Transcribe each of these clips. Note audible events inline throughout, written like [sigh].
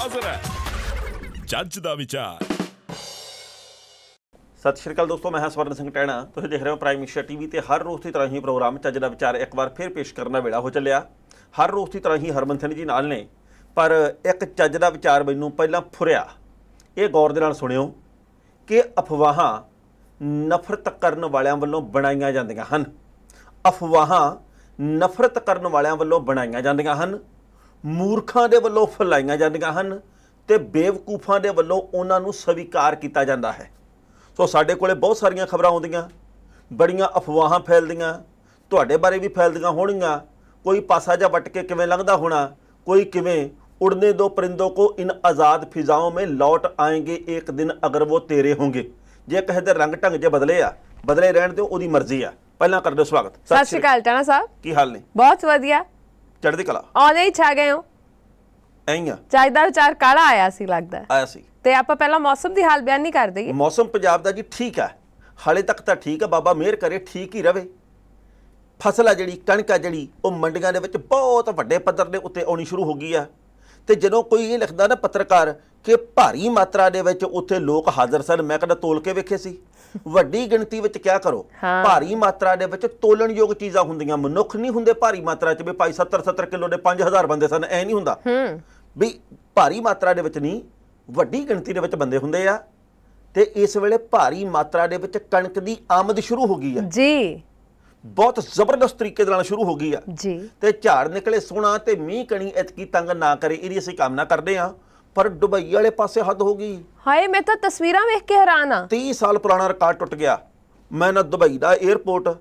ਹਾਜ਼ਰ ਹੈ ਜੱਜ ਦਾ ਵਿਚਾਰ ਸਤਿ ਸ਼੍ਰੀ ਅਕਾਲ ਦੋਸਤੋ ਮੈਂ ਹਾਂ ਸਵਰਨ ਸਿੰਘ ਟੈਣਾ ਤੁਸੀਂ ਦੇਖ ਰਹੇ ਹੋ ਪ੍ਰਾਈਮ ਮਿਸ਼ਰ ਟੀਵੀ ਤੇ ਹਰ ਰੋਜ਼ ਦੀ ਤਰ੍ਹਾਂ ਹੀ ਪ੍ਰੋਗਰਾਮ ਚੱਜ ਦਾ ਵਿਚਾਰ ਇੱਕ ਵਾਰ ਫਿਰ ਪੇਸ਼ ਕਰਨਾ ਵੇਲਾ ਹੋ ਚੱਲਿਆ ਹਰ ਰੋਜ਼ ਦੀ ਤਰ੍ਹਾਂ ਹੀ ਹਰਮਨ ਸਿੰਘ ਜੀ ਨਾਲ ਨੇ ਪਰ ਇੱਕ ਚੱਜ ਦਾ ਵਿਚਾਰ ਮੈਨੂੰ ਪਹਿਲਾਂ ਫੁਰਿਆ ਇਹ ਗੌਰ ਦੇ ਨਾਲ ਸੁਣਿਓ ਕਿ ਅਫਵਾਹਾਂ ਨਫ਼ਰਤ ਕਰਨ ਵਾਲਿਆਂ ਵੱਲੋਂ ਬਣਾਈਆਂ ਜਾਂਦੀਆਂ ਹਨ ਅਫਵਾਹਾਂ ਨਫ਼ਰਤ ਕਰਨ ਵਾਲਿਆਂ ਵੱਲੋਂ ਬਣਾਈਆਂ ਜਾਂਦੀਆਂ ਹਨ ਮੂਰਖਾਂ ਦੇ ਵੱਲੋਂ ਫੈਲਾਈਆਂ ਜਾਂਦੀਆਂ ਹਨ ਤੇ ਬੇਵਕੂਫਾਂ ਦੇ ਵੱਲੋਂ ਉਹਨਾਂ ਨੂੰ ਸਵੀਕਾਰ ਕੀਤਾ ਜਾਂਦਾ ਹੈ ਸੋ ਸਾਡੇ ਕੋਲੇ ਬਹੁਤ ਸਾਰੀਆਂ ਖਬਰਾਂ ਆਉਂਦੀਆਂ ਬੜੀਆਂ ਅਫਵਾਹਾਂ ਫੈਲਦੀਆਂ ਤੁਹਾਡੇ ਬਾਰੇ ਵੀ ਫੈਲਦੀਆਂ ਹੋਣੀਆਂ ਕੋਈ ਪਾਸਾ ਜਾਂ ਵਟ ਕੇ ਕਿਵੇਂ ਲੰਘਦਾ ਹੋਣਾ ਕੋਈ ਕਿਵੇਂ ਉੜਨੇ ਦੋ ਪਰਿੰਦੋ ਕੋ ਇਨ ਆਜ਼ਾਦ फिजाओं ਮੇ ਲੌਟ ਆਏਗੇ ਇੱਕ ਦਿਨ ਅਗਰ ਉਹ ਤੇਰੇ ਹੋਣਗੇ ਜੇ ਕਹੇ ਤੇ ਰੰਗ ਢੰਗ ਜੇ ਬਦਲੇ ਆ ਬਦਲੇ ਰਹਿਣ ਤੇ ਉਹਦੀ ਮਰਜ਼ੀ ਆ ਪਹਿਲਾਂ ਕਰਦੇ ਸਵਾਗਤ ਸਤਿ ਸ਼੍ਰੀ ਅਕਾਲ ਟਾਣਾ ਸਾਹਿਬ ਕੀ ਹਾਲ ਨੇ ਬਹੁਤ ਵਧੀਆ ਚੜ੍ਹਦੀ ਕਲਾ ਆਉਂਦੇ ਹੀ ਛਾ ਗਏ ਹੋ ਐਂ ਆ ਚਾਹੀਦਾ ਵਿਚਾਰ ਕਾਲਾ ਆਇਆ ਸੀ ਲੱਗਦਾ ਆਇਆ ਸੀ ਤੇ ਆਪਾਂ ਪਹਿਲਾਂ ਮੌਸਮ ਦੀ ਹਾਲ ਬਿਆਨ ਨਹੀਂ ਕਰ ਦਈਏ ਮੌਸਮ ਪੰਜਾਬ ਦਾ ਜੀ ਠੀਕ ਆ ਹਾਲੇ ਤੱਕ ਤਾਂ ਠੀਕ ਆ ਬਾਬਾ ਮਿਹਰ ਕਰੇ ਠੀਕ ਹੀ ਰਵੇ ਫਸਲ ਆ ਜਿਹੜੀ ਕਣਕ ਆ ਜਿਹੜੀ ਉਹ ਮੰਡੀਆਂ ਦੇ ਵਿੱਚ ਬਹੁਤ ਵੱਡੇ ਪੱਧਰ ਦੇ ਉੱਤੇ ਆਉਣੀ ਸ਼ੁਰੂ ਹੋ ਗਈ ਆ ਤੇ ਜਦੋਂ ਕੋਈ ਇਹ ਲਿਖਦਾ ਨਾ ਪੱਤਰਕਾਰ ਕਿ ਭਾਰੀ ਮਾਤਰਾ ਦੇ ਵਿੱਚ ਉੱਥੇ ਲੋਕ ਹਾਜ਼ਰ ਸਨ ਮੈਂ ਕਹਿੰਦਾ ਤੋਲ ਕੇ ਵੇਖੇ ਸੀ ਵੱਡੀ ਗਿਣਤੀ ਵਿੱਚ ਕਿਆ ਕਰੋ ਭਾਰੀ ਮਾਤਰਾ ਦੇ ਵਿੱਚ ਤੋਲਣਯੋਗ ਚੀਜ਼ਾਂ ਹੁੰਦੀਆਂ ਮਨੁੱਖ ਨਹੀਂ ਹੁੰਦੇ ਭਾਰੀ ਮਾਤਰਾ 'ਚ ਵੀ ਭਾਈ 70 70 ਕਿਲੋ ਦੇ 5000 ਬੰਦੇ ਸਨ ਐ ਨਹੀਂ ਹੁੰਦਾ ਵੀ ਭਾਰੀ ਮਾਤਰਾ ਦੇ ਵਿੱਚ ਨਹੀਂ ਵੱਡੀ ਗਿਣਤੀ ਦੇ ਵਿੱਚ ਬੰਦੇ ਹੁੰਦੇ ਆ ਤੇ ਇਸ ਵੇਲੇ ਭਾਰੀ ਮਾਤਰਾ ਦੇ ਵਿੱਚ ਕਣਕ ਦੀ ਆਮਦ ਸ਼ੁਰੂ ਹੋ ਗਈ ਆ ਜੀ ਬਹੁਤ ਜ਼ਬਰਦਸਤ ਤਰੀਕੇ ਦੇ ਨਾਲ ਸ਼ੁਰੂ ਹੋ ਗਈ ਆ ਜੀ ਤੇ ਝਾੜ ਨਿਕਲੇ ਸੋਨਾ ਤੇ ਮੀਂਹ ਕਣੀ ਇਤਕੀ ਤੰਗ ਨਾ ਕਰੇ ਇਹਦੀ ਅਸੀਂ ਕਾਮਨਾ ਕਰਦੇ ਆ ਪਰ ਦੁਬਈ ਵਾਲੇ ਪਾਸੇ ਹੱਦ ਹੋ ਗਈ ਹਾਏ ਮੈਂ ਤਾਂ ਤਸਵੀਰਾਂ ਵੇਖ ਕੇ ਹੈਰਾਨ ਆ 30 ਸਾਲ ਪੁਰਾਣਾ ਰਿਕਾਰਡ ਟੁੱਟ ਗਿਆ ਮੈਂ ਨਾ ਦੁਬਈ ਦਾ 에ਅਰਪੋਰਟ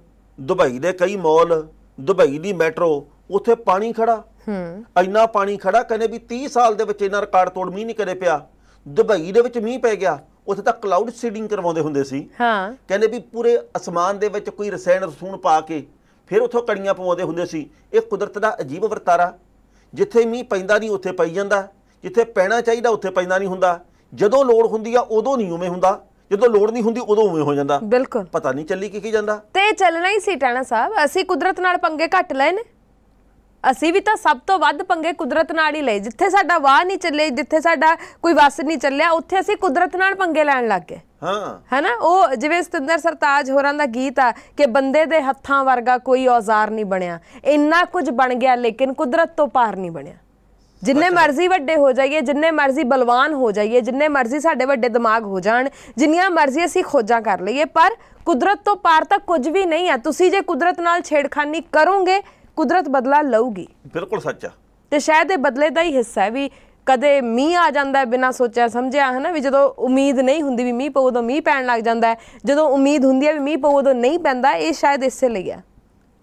ਦੁਬਈ ਦੇ ਕਈ ਮਾਲ ਦੁਬਈ ਦੀ ਮੈਟਰੋ ਉਥੇ ਪਾਣੀ ਖੜਾ ਹੂੰ ਇੰਨਾ ਪਾਣੀ ਖੜਾ ਕਹਿੰਦੇ ਵੀ 30 ਸਾਲ ਦੇ ਵਿੱਚ ਇਹਨਾਂ ਰਿਕਾਰਡ ਤੋੜ ਮੀਂਹ ਨਹੀਂ ਕਰੇ ਪਿਆ ਦੁਬਈ ਦੇ ਵਿੱਚ ਮੀਂਹ ਪੈ ਗਿਆ ਉੱਥੇ ਤਾਂ ਕਲਾਊਡ ਸੀਡਿੰਗ ਕਰਵਾਉਂਦੇ ਹੁੰਦੇ ਸੀ ਹਾਂ ਕਹਿੰਦੇ ਵੀ ਪੂਰੇ ਅਸਮਾਨ ਦੇ ਵਿੱਚ ਕੋਈ ਰਸਾਇਣ ਰਸੂਣ ਪਾ ਕੇ ਫਿਰ ਉੱਥੋਂ ਕੜੀਆਂ ਪਵਾਉਂਦੇ ਹੁੰਦੇ ਸੀ ਇਹ ਕੁਦਰਤ ਦਾ ਅਜੀਬ ਵਰਤਾਰਾ ਜਿੱਥੇ ਮੀਂਹ ਪੈਂਦਾ ਨਹੀਂ ਉੱਥੇ ਪਈ ਜਾਂਦਾ ਜਿੱਥੇ ਪੈਣਾ ਚਾਹੀਦਾ ਉੱਥੇ ਪੈਂਦਾ ਨਹੀਂ ਹੁੰਦਾ ਜਦੋਂ ਲੋੜ ਹੁੰਦੀ ਆ ਉਦੋਂ ਨਹੀਂ ਉਵੇਂ ਹੁੰਦਾ ਜਦੋਂ ਲੋੜ ਨਹੀਂ ਹੁੰਦੀ ਉਦੋਂ ਉਵੇਂ ਹੋ ਜਾਂਦਾ ਬਿਲਕੁਲ ਪਤਾ ਨਹੀਂ ਚੱਲੀ ਕੀ ਕੀ ਜਾਂਦਾ ਤੇ ਚੱਲਣਾ ਹੀ ਸੀ ਟਾਣਾ ਸਾਹਿਬ ਅਸੀਂ ਕੁਦਰਤ ਨਾਲ ਪੰਗੇ ਘੱਟ ਲਏ ਅਸੀਂ ਵੀ ਤਾਂ ਸਭ ਤੋਂ ਵੱਧ ਪੰਗੇ ਕੁਦਰਤ ਨਾਲ ਹੀ ਲਏ ਜਿੱਥੇ ਸਾਡਾ ਵਾਹ ਨਹੀਂ ਚੱਲੇ ਜਿੱਥੇ ਸਾਡਾ ਕੋਈ ਵਸ ਨਹੀਂ ਚੱਲਿਆ ਉੱਥੇ ਅਸੀਂ ਕੁਦਰਤ ਨਾਲ ਪੰਗੇ ਲੈਣ ਲੱਗ ਗਏ ਹਾਂ ਹੈਨਾ ਉਹ ਜਿਵੇਂ ਸਤਿੰਦਰ ਸਰਤਾਜ ਹੋਰਾਂ ਦਾ ਗੀਤ ਆ ਕਿ ਬੰਦੇ ਦੇ ਹੱਥਾਂ ਵਰਗਾ ਕੋਈ ਔਜ਼ਾਰ ਨਹੀਂ ਬਣਿਆ ਇੰਨਾ ਕੁਝ ਬਣ ਗਿਆ ਲੇਕਿਨ ਕੁਦਰਤ ਤੋਂ ਪਾਰ ਨਹੀਂ ਬਣਿਆ ਜਿੰਨੇ ਮਰਜ਼ੀ ਵੱਡੇ ਹੋ ਜਾਈਏ ਜਿੰਨੇ ਮਰਜ਼ੀ ਬਲਵਾਨ ਹੋ ਜਾਈਏ ਜਿੰਨੇ ਮਰਜ਼ੀ ਸਾਡੇ ਵੱਡੇ ਦਿਮਾਗ ਹੋ ਜਾਣ ਜਿੰਨੀਆਂ ਮਰਜ਼ੀ ਅਸੀਂ ਖੋਜਾਂ ਕਰ ਲਈਏ ਪਰ ਕੁਦਰਤ ਤੋਂ ਪਾਰ ਤਾਂ ਕੁਝ ਵੀ ਨਹੀਂ ਆ ਤੁਸੀਂ ਜੇ ਕੁਦਰਤ ਨਾਲ ਛੇੜਖਾਨੀ ਕਰੋਗੇ ਕੁਦਰਤ ਬਦਲਾ ਲਊਗੀ ਬਿਲਕੁਲ ਸੱਚ ਆ ਤੇ ਸ਼ਾਇਦ ਇਹ ਬਦਲੇ ਦਾ ਹੀ ਹਿੱਸਾ ਹੈ ਵੀ ਕਦੇ ਮੀਂਹ ਆ ਜਾਂਦਾ ਹੈ ਬਿਨਾ ਸੋਚਿਆ ਸਮਝਿਆ ਹੈ ਨਾ ਵੀ ਜਦੋਂ ਉਮੀਦ ਨਹੀਂ ਹੁੰਦੀ ਵੀ ਮੀਂਹ ਪਊ ਤਾਂ ਮੀਂਹ ਪੈਣ ਲੱਗ ਜਾਂਦਾ ਹੈ ਜਦੋਂ ਉਮੀਦ ਹੁੰਦੀ ਹੈ ਵੀ ਮੀਂਹ ਪਊ ਤਾਂ ਨਹੀਂ ਪੈਂਦਾ ਇਹ ਸ਼ਾਇਦ ਇਸੇ ਲਈ ਹੈ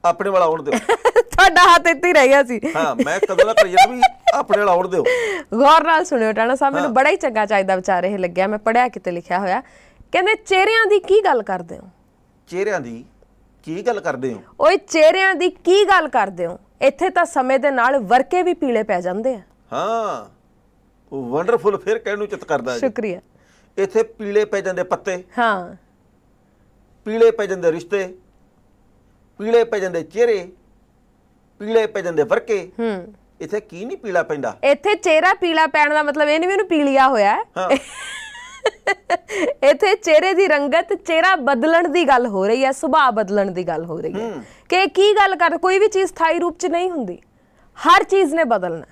ਆਪਣੇ ਵਾਲਾ ਹੋਣ ਦਿਓ [laughs] ਤੁਹਾਡਾ ਹੱਥ ਇੱਥੇ ਹੀ ਰਹਿ ਗਿਆ ਸੀ ਹਾਂ ਮੈਂ ਕਦੋਂ ਦਾ ਕਰੀਏ ਵੀ ਆਪਣੇ ਵਾਲਾ ਹੋਣ ਦਿਓ ਗੌਰ ਨਾਲ ਸੁਣਿਓ ਟਾਣਾ ਸਾਹਿਬ ਮੈਨੂੰ ਬੜਾ ਹੀ ਚੰਗਾ ਚਾਹੀਦਾ ਵਿਚਾਰ ਇਹ ਲੱਗਿਆ ਮੈਂ ਪੜਿਆ ਕਿਤੇ ਲਿਖਿਆ ਹੋਇਆ ਕਹਿੰਦੇ ਚਿਹਰਿਆਂ ਦੀ ਕੀ ਗੱਲ ਕਰਦੇ ਹੋ ਚਿਹਰਿਆਂ ਦੀ ਕੀ ਗੱਲ ਕਰਦੇ ਹੋ ਓਏ ਚਿਹਰਿਆਂ ਦੀ ਕੀ ਗੱਲ ਕਰਦੇ ਹੋ ਇੱਥੇ ਤਾਂ ਸਮੇਂ ਦੇ ਨਾਲ ਵਰਕੇ ਵੀ ਪੀਲੇ ਪੈ ਜਾਂਦੇ ਆ ਹਾਂ ਉਹ ਵੰਡਰਫੁਲ ਫਿਰ ਕਹਿਣ ਨੂੰ ਚਿਤ ਕਰਦਾ ਜੀ ਸ਼ੁਕਰੀਆ ਇੱਥੇ ਪੀਲੇ ਪੈ ਜਾਂਦੇ ਪੱਤੇ ਹਾਂ ਪੀਲੇ ਪੈ ਜਾਂਦੇ ਰਿਸ਼ਤੇ ਪੀਲੇ ਪੈ ਜਾਂਦੇ ਚਿਹਰੇ ਪੀਲੇ ਪੈ ਜਾਂਦੇ ਵਰਕੇ ਹੂੰ ਇੱਥੇ ਕੀ ਨਹੀਂ ਪੀਲਾ ਪੈਂਦਾ ਇੱਥੇ ਚਿਹਰਾ ਪੀਲਾ ਪੈਣ ਦਾ ਮਤਲਬ ਇਹ ਨਹੀਂ ਵੀ ਉਹਨੂੰ ਪੀਲੀਆ ਹੋਇਆ ਹੈ [laughs] ਇਥੇ ਚਿਹਰੇ ਦੀ ਰੰਗਤ ਚਿਹਰਾ ਬਦਲਣ ਦੀ ਗੱਲ ਹੋ ਰਹੀ ਹੈ ਸੁਭਾਅ ਬਦਲਣ ਦੀ ਗੱਲ ਹੋ ਰਹੀ ਹੈ ਕਿ ਕੀ ਗੱਲ ਕਰ ਕੋਈ ਵੀ ਚੀਜ਼ ਸਥਾਈ ਰੂਪ 'ਚ ਨਹੀਂ ਹੁੰਦੀ ਹਰ ਚੀਜ਼ ਨੇ ਬਦਲਣਾ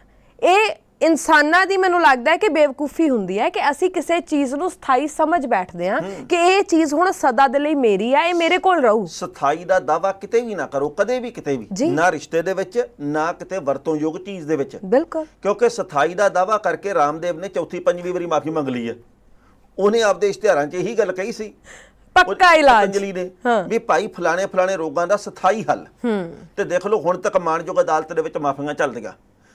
ਇਹ ਇਨਸਾਨਾਂ ਦੀ ਮੈਨੂੰ ਲੱਗਦਾ ਹੈ ਕਿ ਬੇਵਕੂਫੀ ਹੁੰਦੀ ਹੈ ਕਿ ਅਸੀਂ ਕਿਸੇ ਚੀਜ਼ ਨੂੰ ਸਥਾਈ ਸਮਝ ਬੈਠਦੇ ਹਾਂ ਕਿ ਇਹ ਚੀਜ਼ ਹੁਣ ਸਦਾ ਦੇ ਲਈ ਮੇਰੀ ਹੈ ਇਹ ਮੇਰੇ ਕੋਲ ਰਹੂ ਸਥਾਈ ਦਾ ਦਾਵਾ ਕਿਤੇ ਵੀ ਨਾ ਕਰੋ ਕਦੇ ਵੀ ਕਿਤੇ ਵੀ ਨਾ ਰਿਸ਼ਤੇ ਦੇ ਵਿੱਚ ਨਾ ਕਿਤੇ ਵਰਤੋਂਯੋਗ ਚੀਜ਼ ਦੇ ਵਿੱਚ ਬਿਲਕੁਲ ਕਿਉਂਕਿ ਸਥਾਈ ਦਾ ਦਾਵਾ ਕਰਕੇ ਰਾਮਦੇਵ ਨੇ ਚੌਥੀ ਪੰਜਵੀਂ ਵਾਰੀ ਮਾਫੀ ਮੰਗ ਲਈ ਹੈ ਉਹਨੇ ਆਪਦੇ ਇਸ਼ਤਿਹਾਰਾਂ 'ਚ ਇਹੀ ਗੱਲ ਕਹੀ ਸੀ ਪੱਕਾ ਇਲਾਜ ਅੰਜਲੀ ਨੇ ਵੀ ਭਾਈ ਫਲਾਣੇ ਫਲਾਣੇ ਰੋਗਾਂ ਦਾ ਸਥਾਈ ਹੱਲ ਹੂੰ ਤੇ ਦੇਖ ਲਓ ਹੁਣ ਤੱਕ ਮਾਨਯੋਗ ਅਦਾਲਤ ਦੇ ਵਿੱਚ ਮਾਫੀਆਂ ਚੱਲਦੀਆਂ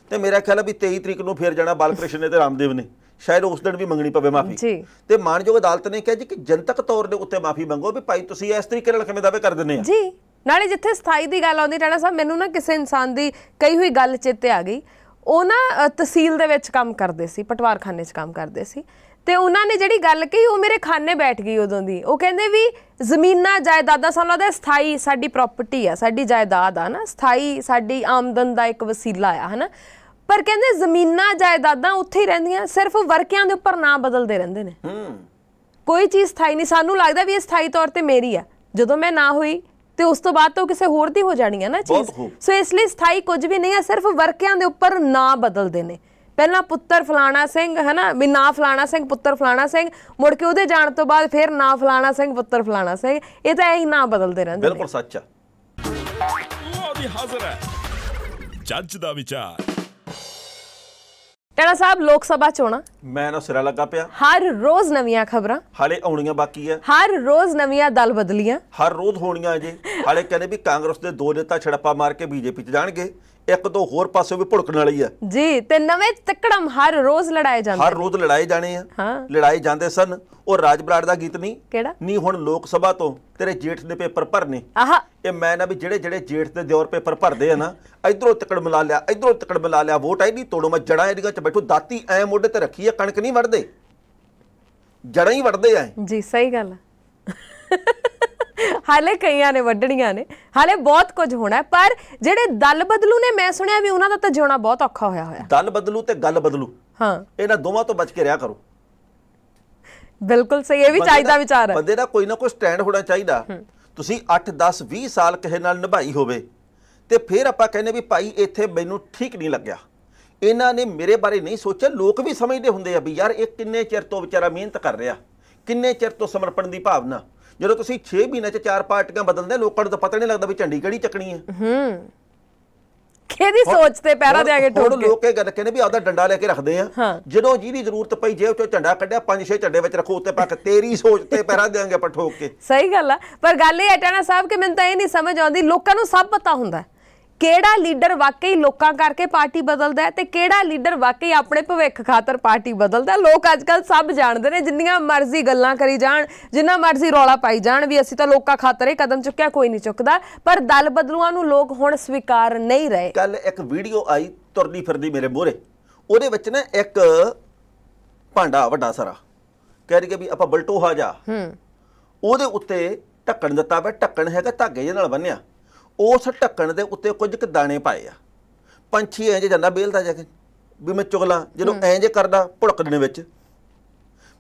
ਤੇ ਮੇਰਾ ਖਿਆਲ ਹੈ ਵੀ 23 ਤਰੀਕ ਨੂੰ ਫੇਰ ਜਾਣਾ ਬਾਲਕ੍ਰਿਸ਼ਨ ਨੇ ਤੇ ਰਾਮਦੇਵ ਨੇ ਸ਼ਾਇਦ ਉਸ ਦਿਨ ਵੀ ਮੰਗਣੀ ਪਵੇ ਮਾਫੀ ਜੀ ਤੇ ਮਾਨਯੋਗ ਅਦਾਲਤ ਨੇ ਕਿਹਾ ਜੀ ਕਿ ਜਨਤਕ ਤੌਰ ਦੇ ਉੱਤੇ ਮਾਫੀ ਮੰਗੋ ਵੀ ਭਾਈ ਤੁਸੀਂ ਇਸ ਤਰੀਕੇ ਨਾਲ ਕਿਵੇਂ ਦਾਅਵੇ ਕਰ ਦਿੰਦੇ ਆ ਜੀ ਨਾਲੇ ਜਿੱਥੇ ਸਥਾਈ ਦੀ ਗੱਲ ਆਉਂਦੀ ਰਹਿਣਾ ਸਾਹਿਬ ਮੈਨੂੰ ਨਾ ਕਿਸੇ ਇਨਸਾਨ ਦੀ ਕਈ ਹੋਈ ਗੱਲ ਚੇਤੇ ਆ ਗਈ ਉਹ ਨਾ ਤਹਿਸੀਲ ਦੇ ਵਿੱਚ ਕੰਮ ਕਰਦੇ ਸੀ ਪਟਵਾਰਖਾਨੇ 'ਚ ਕੰਮ ਕਰਦੇ ਸੀ ਤੇ ਉਹਨਾਂ ਨੇ ਜਿਹੜੀ ਗੱਲ ਕਹੀ ਉਹ ਮੇਰੇ ਖਾਨੇ ਬੈਠ ਗਈ ਉਦੋਂ ਦੀ ਉਹ ਕਹਿੰਦੇ ਵੀ ਜ਼ਮੀਨਾਂ ਜਾਇਦਾਦਾਂ ਸਾਨੂੰ ਲੱਗਦਾ ਸਥਾਈ ਸਾਡੀ ਪ੍ਰਾਪਰਟੀ ਆ ਸਾਡੀ ਜਾਇਦਾਦ ਆ ਨਾ ਸਥਾਈ ਸਾਡੀ ਆਮਦਨ ਦਾ ਇੱਕ ਵਸੀਲਾ ਆ ਹਨਾ ਪਰ ਕਹਿੰਦੇ ਜ਼ਮੀਨਾਂ ਜਾਇਦਾਦਾਂ ਉੱਥੇ ਹੀ ਰਹਿੰਦੀਆਂ ਸਿਰਫ ਵਰਕਿਆਂ ਦੇ ਉੱਪਰ ਨਾਂ ਬਦਲਦੇ ਰਹਿੰਦੇ ਨੇ ਕੋਈ ਚੀਜ਼ ਸਥਾਈ ਨਹੀਂ ਸਾਨੂੰ ਲੱਗਦਾ ਵੀ ਇਹ ਸਥਾਈ ਤੌਰ ਤੇ ਮੇਰੀ ਆ ਜਦੋਂ ਮੈਂ ਨਾ ਹੋਈ ਤੇ ਉਸ ਤੋਂ ਬਾਅਦ ਤਾਂ ਕਿਸੇ ਹੋਰ ਦੀ ਹੋ ਜਾਣੀ ਆ ਨਾ ਚੀਜ਼ ਸੋ ਇਸ ਲਈ ਸਥਾਈ ਕੁਝ ਵੀ ਨਹੀਂ ਆ ਸਿਰਫ ਵਰਕਿਆਂ ਦੇ ਉੱਪਰ ਨਾਂ ਬਦਲਦੇ ਨੇ ਪਹਿਲਾਂ ਪੁੱਤਰ ਫਲਾਣਾ ਸਿੰਘ ਹਨਾ ਵੀ ਨਾ ਫਲਾਣਾ ਸਿੰਘ ਪੁੱਤਰ ਫਲਾਣਾ ਸਿੰਘ ਮੁੜ ਕੇ ਉਹਦੇ ਜਾਣ ਤੋਂ ਬਾਅਦ ਫਿਰ ਨਾ ਫਲਾਣਾ ਸਿੰਘ ਪੁੱਤਰ ਫਲਾਣਾ ਸਿੰਘ ਇਹ ਤਾਂ ਹੀ ਨਾਂ ਬਦਲਦੇ ਰਹਿੰਦੇ ਬਿਲਕੁਲ ਸੱਚ ਆ ਉਹਦੀ ਹਾਜ਼ਰ ਹੈ ਜੱਜ ਦਾ ਵਿਚਾਰ ਟੜਾ ਸਾਹਿਬ ਲੋਕ ਸਭਾ ਚੋਣਾਂ ਮੈਂ ਨਾ ਸਿਰਾ ਲੱਗਾ ਪਿਆ ਹਰ ਰੋਜ਼ ਨਵੀਆਂ ਖਬਰਾਂ ਹਾਲੇ ਆਉਣੀਆਂ ਬਾਕੀ ਆ ਹਰ ਰੋਜ਼ ਨਵੀਆਂ ਦਲ ਬਦਲੀਆਂ ਹਰ ਰੋਜ਼ ਹੋਣੀਆਂ ਜੇ ਹਾਲੇ ਕਹਿੰਦੇ ਵੀ ਕਾਂਗਰਸ ਦੇ ਦੋ ਨੇਤਾ ਛੜੱਪਾ ਮਾਰ ਕੇ ਬੀਜੇਪੀ ਚ ਜਾਣਗੇ ਇੱਕ ਤੋਂ ਹੋਰ ਪਾਸੇ ਵੀ ਭੁੜਕਣ ਵਾਲੀ ਆ ਜੀ ਤੇ ਨਵੇਂ ਤਕੜਮ ਹਰ ਰੋਜ਼ ਲੜਾਏ ਜਾਂਦੇ ਹਰ ਰੋਜ਼ ਲੜਾਏ ਜਾਣੇ ਆ ਹਾਂ ਲੜਾਏ ਜਾਂਦੇ ਸਨ ਉਹ ਰਾਜ ਬਰਾੜ ਦਾ ਗੀਤ ਨਹੀਂ ਕਿਹੜਾ ਨਹੀਂ ਹੁਣ ਲੋਕ ਸਭਾ ਤੋਂ ਤੇਰੇ ਜੇਠ ਦੇ ਪੇਪਰ ਭਰਨੇ ਆਹ ਇਹ ਮੈਂ ਨਾ ਵੀ ਜਿਹੜੇ ਜਿਹੜੇ ਜੇਠ ਦੇ ਦਿਓਰ ਪੇਪਰ ਭਰਦੇ ਆ ਨਾ ਇਧਰੋਂ ਤਕੜ ਮਿਲਾ ਲਿਆ ਇਧਰੋਂ ਤਕੜ ਮਿਲਾ ਲਿਆ ਵੋਟ ਆਈ ਨਹੀਂ ਤੋੜੋ ਮੈਂ ਜੜਾਂ ਇਹਦੀਆਂ ਚ ਬੈਠੋ ਦਾਤੀ ਐ ਮੋਢੇ ਤੇ ਰੱਖੀ ਆ ਕਣਕ ਨਹੀਂ ਵੜਦੇ ਜੜਾਂ ਹੀ ਵੜਦੇ ਆ ਜੀ ਸਹੀ ਗੱਲ ਆ ਹਾਲੇ ਕਈਆਂ ਨੇ ਵੱਢਣੀਆਂ ਨੇ ਹਾਲੇ ਬਹੁਤ ਕੁਝ ਹੋਣਾ ਪਰ ਜਿਹੜੇ ਦਲ ਬਦਲੂ ਨੇ ਮੈਂ ਸੁਣਿਆ ਵੀ ਉਹਨਾਂ ਦਾ ਤਾਂ ਜਿਉਣਾ ਬਹੁਤ ਔਖਾ ਹੋਇਆ ਹੋਇਆ ਦਲ ਬਦਲੂ ਤੇ ਗੱਲ ਬਦਲੂ ਹਾਂ ਇਹਨਾਂ ਦੋਵਾਂ ਤੋਂ ਬਚ ਕੇ ਰਿਹਾ ਕਰੋ ਬਿਲਕੁਲ ਸਹੀ ਇਹ ਵੀ ਚਾਹੀਦਾ ਵਿਚਾਰ ਹੈ ਬੰਦੇ ਦਾ ਕੋਈ ਨਾ ਕੋਈ ਸਟੈਂਡ ਹੋਣਾ ਚਾਹੀਦਾ ਤੁਸੀਂ 8 10 20 ਸਾਲ ਕਿਸੇ ਨਾਲ ਨਿਭਾਈ ਹੋਵੇ ਤੇ ਫਿਰ ਆਪਾਂ ਕਹਿੰਦੇ ਵੀ ਭਾਈ ਇੱਥੇ ਮੈਨੂੰ ਠੀਕ ਨਹੀਂ ਲੱਗਿਆ ਇਹਨਾਂ ਨੇ ਮੇਰੇ ਬਾਰੇ ਨਹੀਂ ਸੋਚਿਆ ਲੋਕ ਵੀ ਸਮਝਦੇ ਹੁੰਦੇ ਆ ਵੀ ਯਾਰ ਇਹ ਕਿੰਨੇ ਚਿਰ ਤੋਂ ਵਿਚਾਰਾ ਮਿਹਨਤ ਕਰ ਰਿਹਾ ਕਿੰਨੇ ਚਿਰ ਤੋਂ ਸਮਰਪਣ ਦੀ ਭਾਵਨਾ ਜਦੋਂ ਤੁਸੀਂ 6 ਮਹੀਨੇ ਚ ਚਾਰ ਪਾਰਟੀਆਂ ਬਦਲਦੇ ਲੋਕਾਂ ਨੂੰ ਤਾਂ ਪਤਾ ਨਹੀਂ ਲੱਗਦਾ ਵੀ ਝੰਡੀ ਕਿਹੜੀ ਚੱਕਣੀ ਹੈ ਹੂੰ ਕਿਹਦੀ ਸੋਚ ਤੇ ਪੈਰਾ ਦੇ ਆਗੇ ਠੋਕ ਕੇ ਲੋਕ ਇਹ ਗੱਲ ਕਹਿੰਦੇ ਵੀ ਆਦਾ ਡੰਡਾ ਲੈ ਕੇ ਰੱਖਦੇ ਆ ਜਦੋਂ ਜਿਹਦੀ ਜ਼ਰੂਰਤ ਪਈ ਜੇਬ ਚੋਂ ਝੰਡਾ ਕੱਢਿਆ ਪੰਜ ਛੇ ਝੰਡੇ ਵਿੱਚ ਰੱਖੋ ਉੱਤੇ ਪੱਕ ਤੇਰੀ ਸੋਚ ਤੇ ਪੈਰਾ ਦੇਾਂਗੇ ਆਪਾਂ ਠੋਕ ਕੇ ਸਹੀ ਗੱਲ ਆ ਪਰ ਗੱਲ ਇਹ ਹੈ ਟਾਣਾ ਸਾਹਿਬ ਕਿ ਮੈਨੂੰ ਤਾਂ ਇਹ ਨਹੀਂ ਸਮਝ ਆਉਂਦੀ ਲੋਕਾਂ ਨੂੰ ਸਭ ਪਤਾ ਹੁੰਦਾ ਹੈ ਕਿਹੜਾ ਲੀਡਰ ਵਾਕਈ ਲੋਕਾਂ ਕਰਕੇ ਪਾਰਟੀ ਬਦਲਦਾ ਹੈ ਤੇ ਕਿਹੜਾ ਲੀਡਰ ਵਾਕਈ ਆਪਣੇ ਭਵਿੱਖ ਖਾਤਰ ਪਾਰਟੀ ਬਦਲਦਾ ਲੋਕ ਅੱਜਕੱਲ ਸਭ ਜਾਣਦੇ ਨੇ ਜਿੰਨੀਆਂ ਮਰਜ਼ੀ ਗੱਲਾਂ ਕਰੀ ਜਾਣ ਜਿੰਨਾ ਮਰਜ਼ੀ ਰੌਲਾ ਪਾਈ ਜਾਣ ਵੀ ਅਸੀਂ ਤਾਂ ਲੋਕਾਂ ਖਾਤਰ ਇਹ ਕਦਮ ਚੁੱਕਿਆ ਕੋਈ ਨਹੀਂ ਚੁੱਕਦਾ ਪਰ ਦਲ ਬਦਲੂਆਂ ਨੂੰ ਲੋਕ ਹੁਣ ਸਵੀਕਾਰ ਨਹੀਂ ਰਹੇ ਕੱਲ ਇੱਕ ਵੀਡੀਓ ਆਈ ਤੁਰਦੀ ਫਿਰਦੀ ਮੇਰੇ ਮੋਹਰੇ ਉਹਦੇ ਵਿੱਚ ਨਾ ਇੱਕ ਭਾਂਡਾ ਵੱਡਾ ਸਾਰਾ ਕਹਿ ਰਹੀ ਕਿ ਵੀ ਆਪਾਂ ਬਲਟੋ ਹਾ ਜਾ ਹੂੰ ਉਹਦੇ ਉੱਤੇ ਢੱਕਣ ਦਿੱਤਾ ਪਿਆ ਢੱਕਣ ਹੈਗਾ ਧਾਗੇ ਦੇ ਨਾਲ ਬੰਨਿਆ ਉਸ ਢੱਕਣ ਦੇ ਉੱਤੇ ਕੁਝ ਕੁ ਦਾਣੇ ਪਾਏ ਆ ਪੰਛੀ ਐਂ ਜੇ ਜਾਂਦਾ ਬੇਲਦਾ ਜਾ ਕੇ ਵੀ ਮੈਂ ਚੁਗਲਾ ਜਦੋਂ ਐਂ ਜੇ ਕਰਦਾ ਭੁੜਕ ਦੇਣੇ ਵਿੱਚ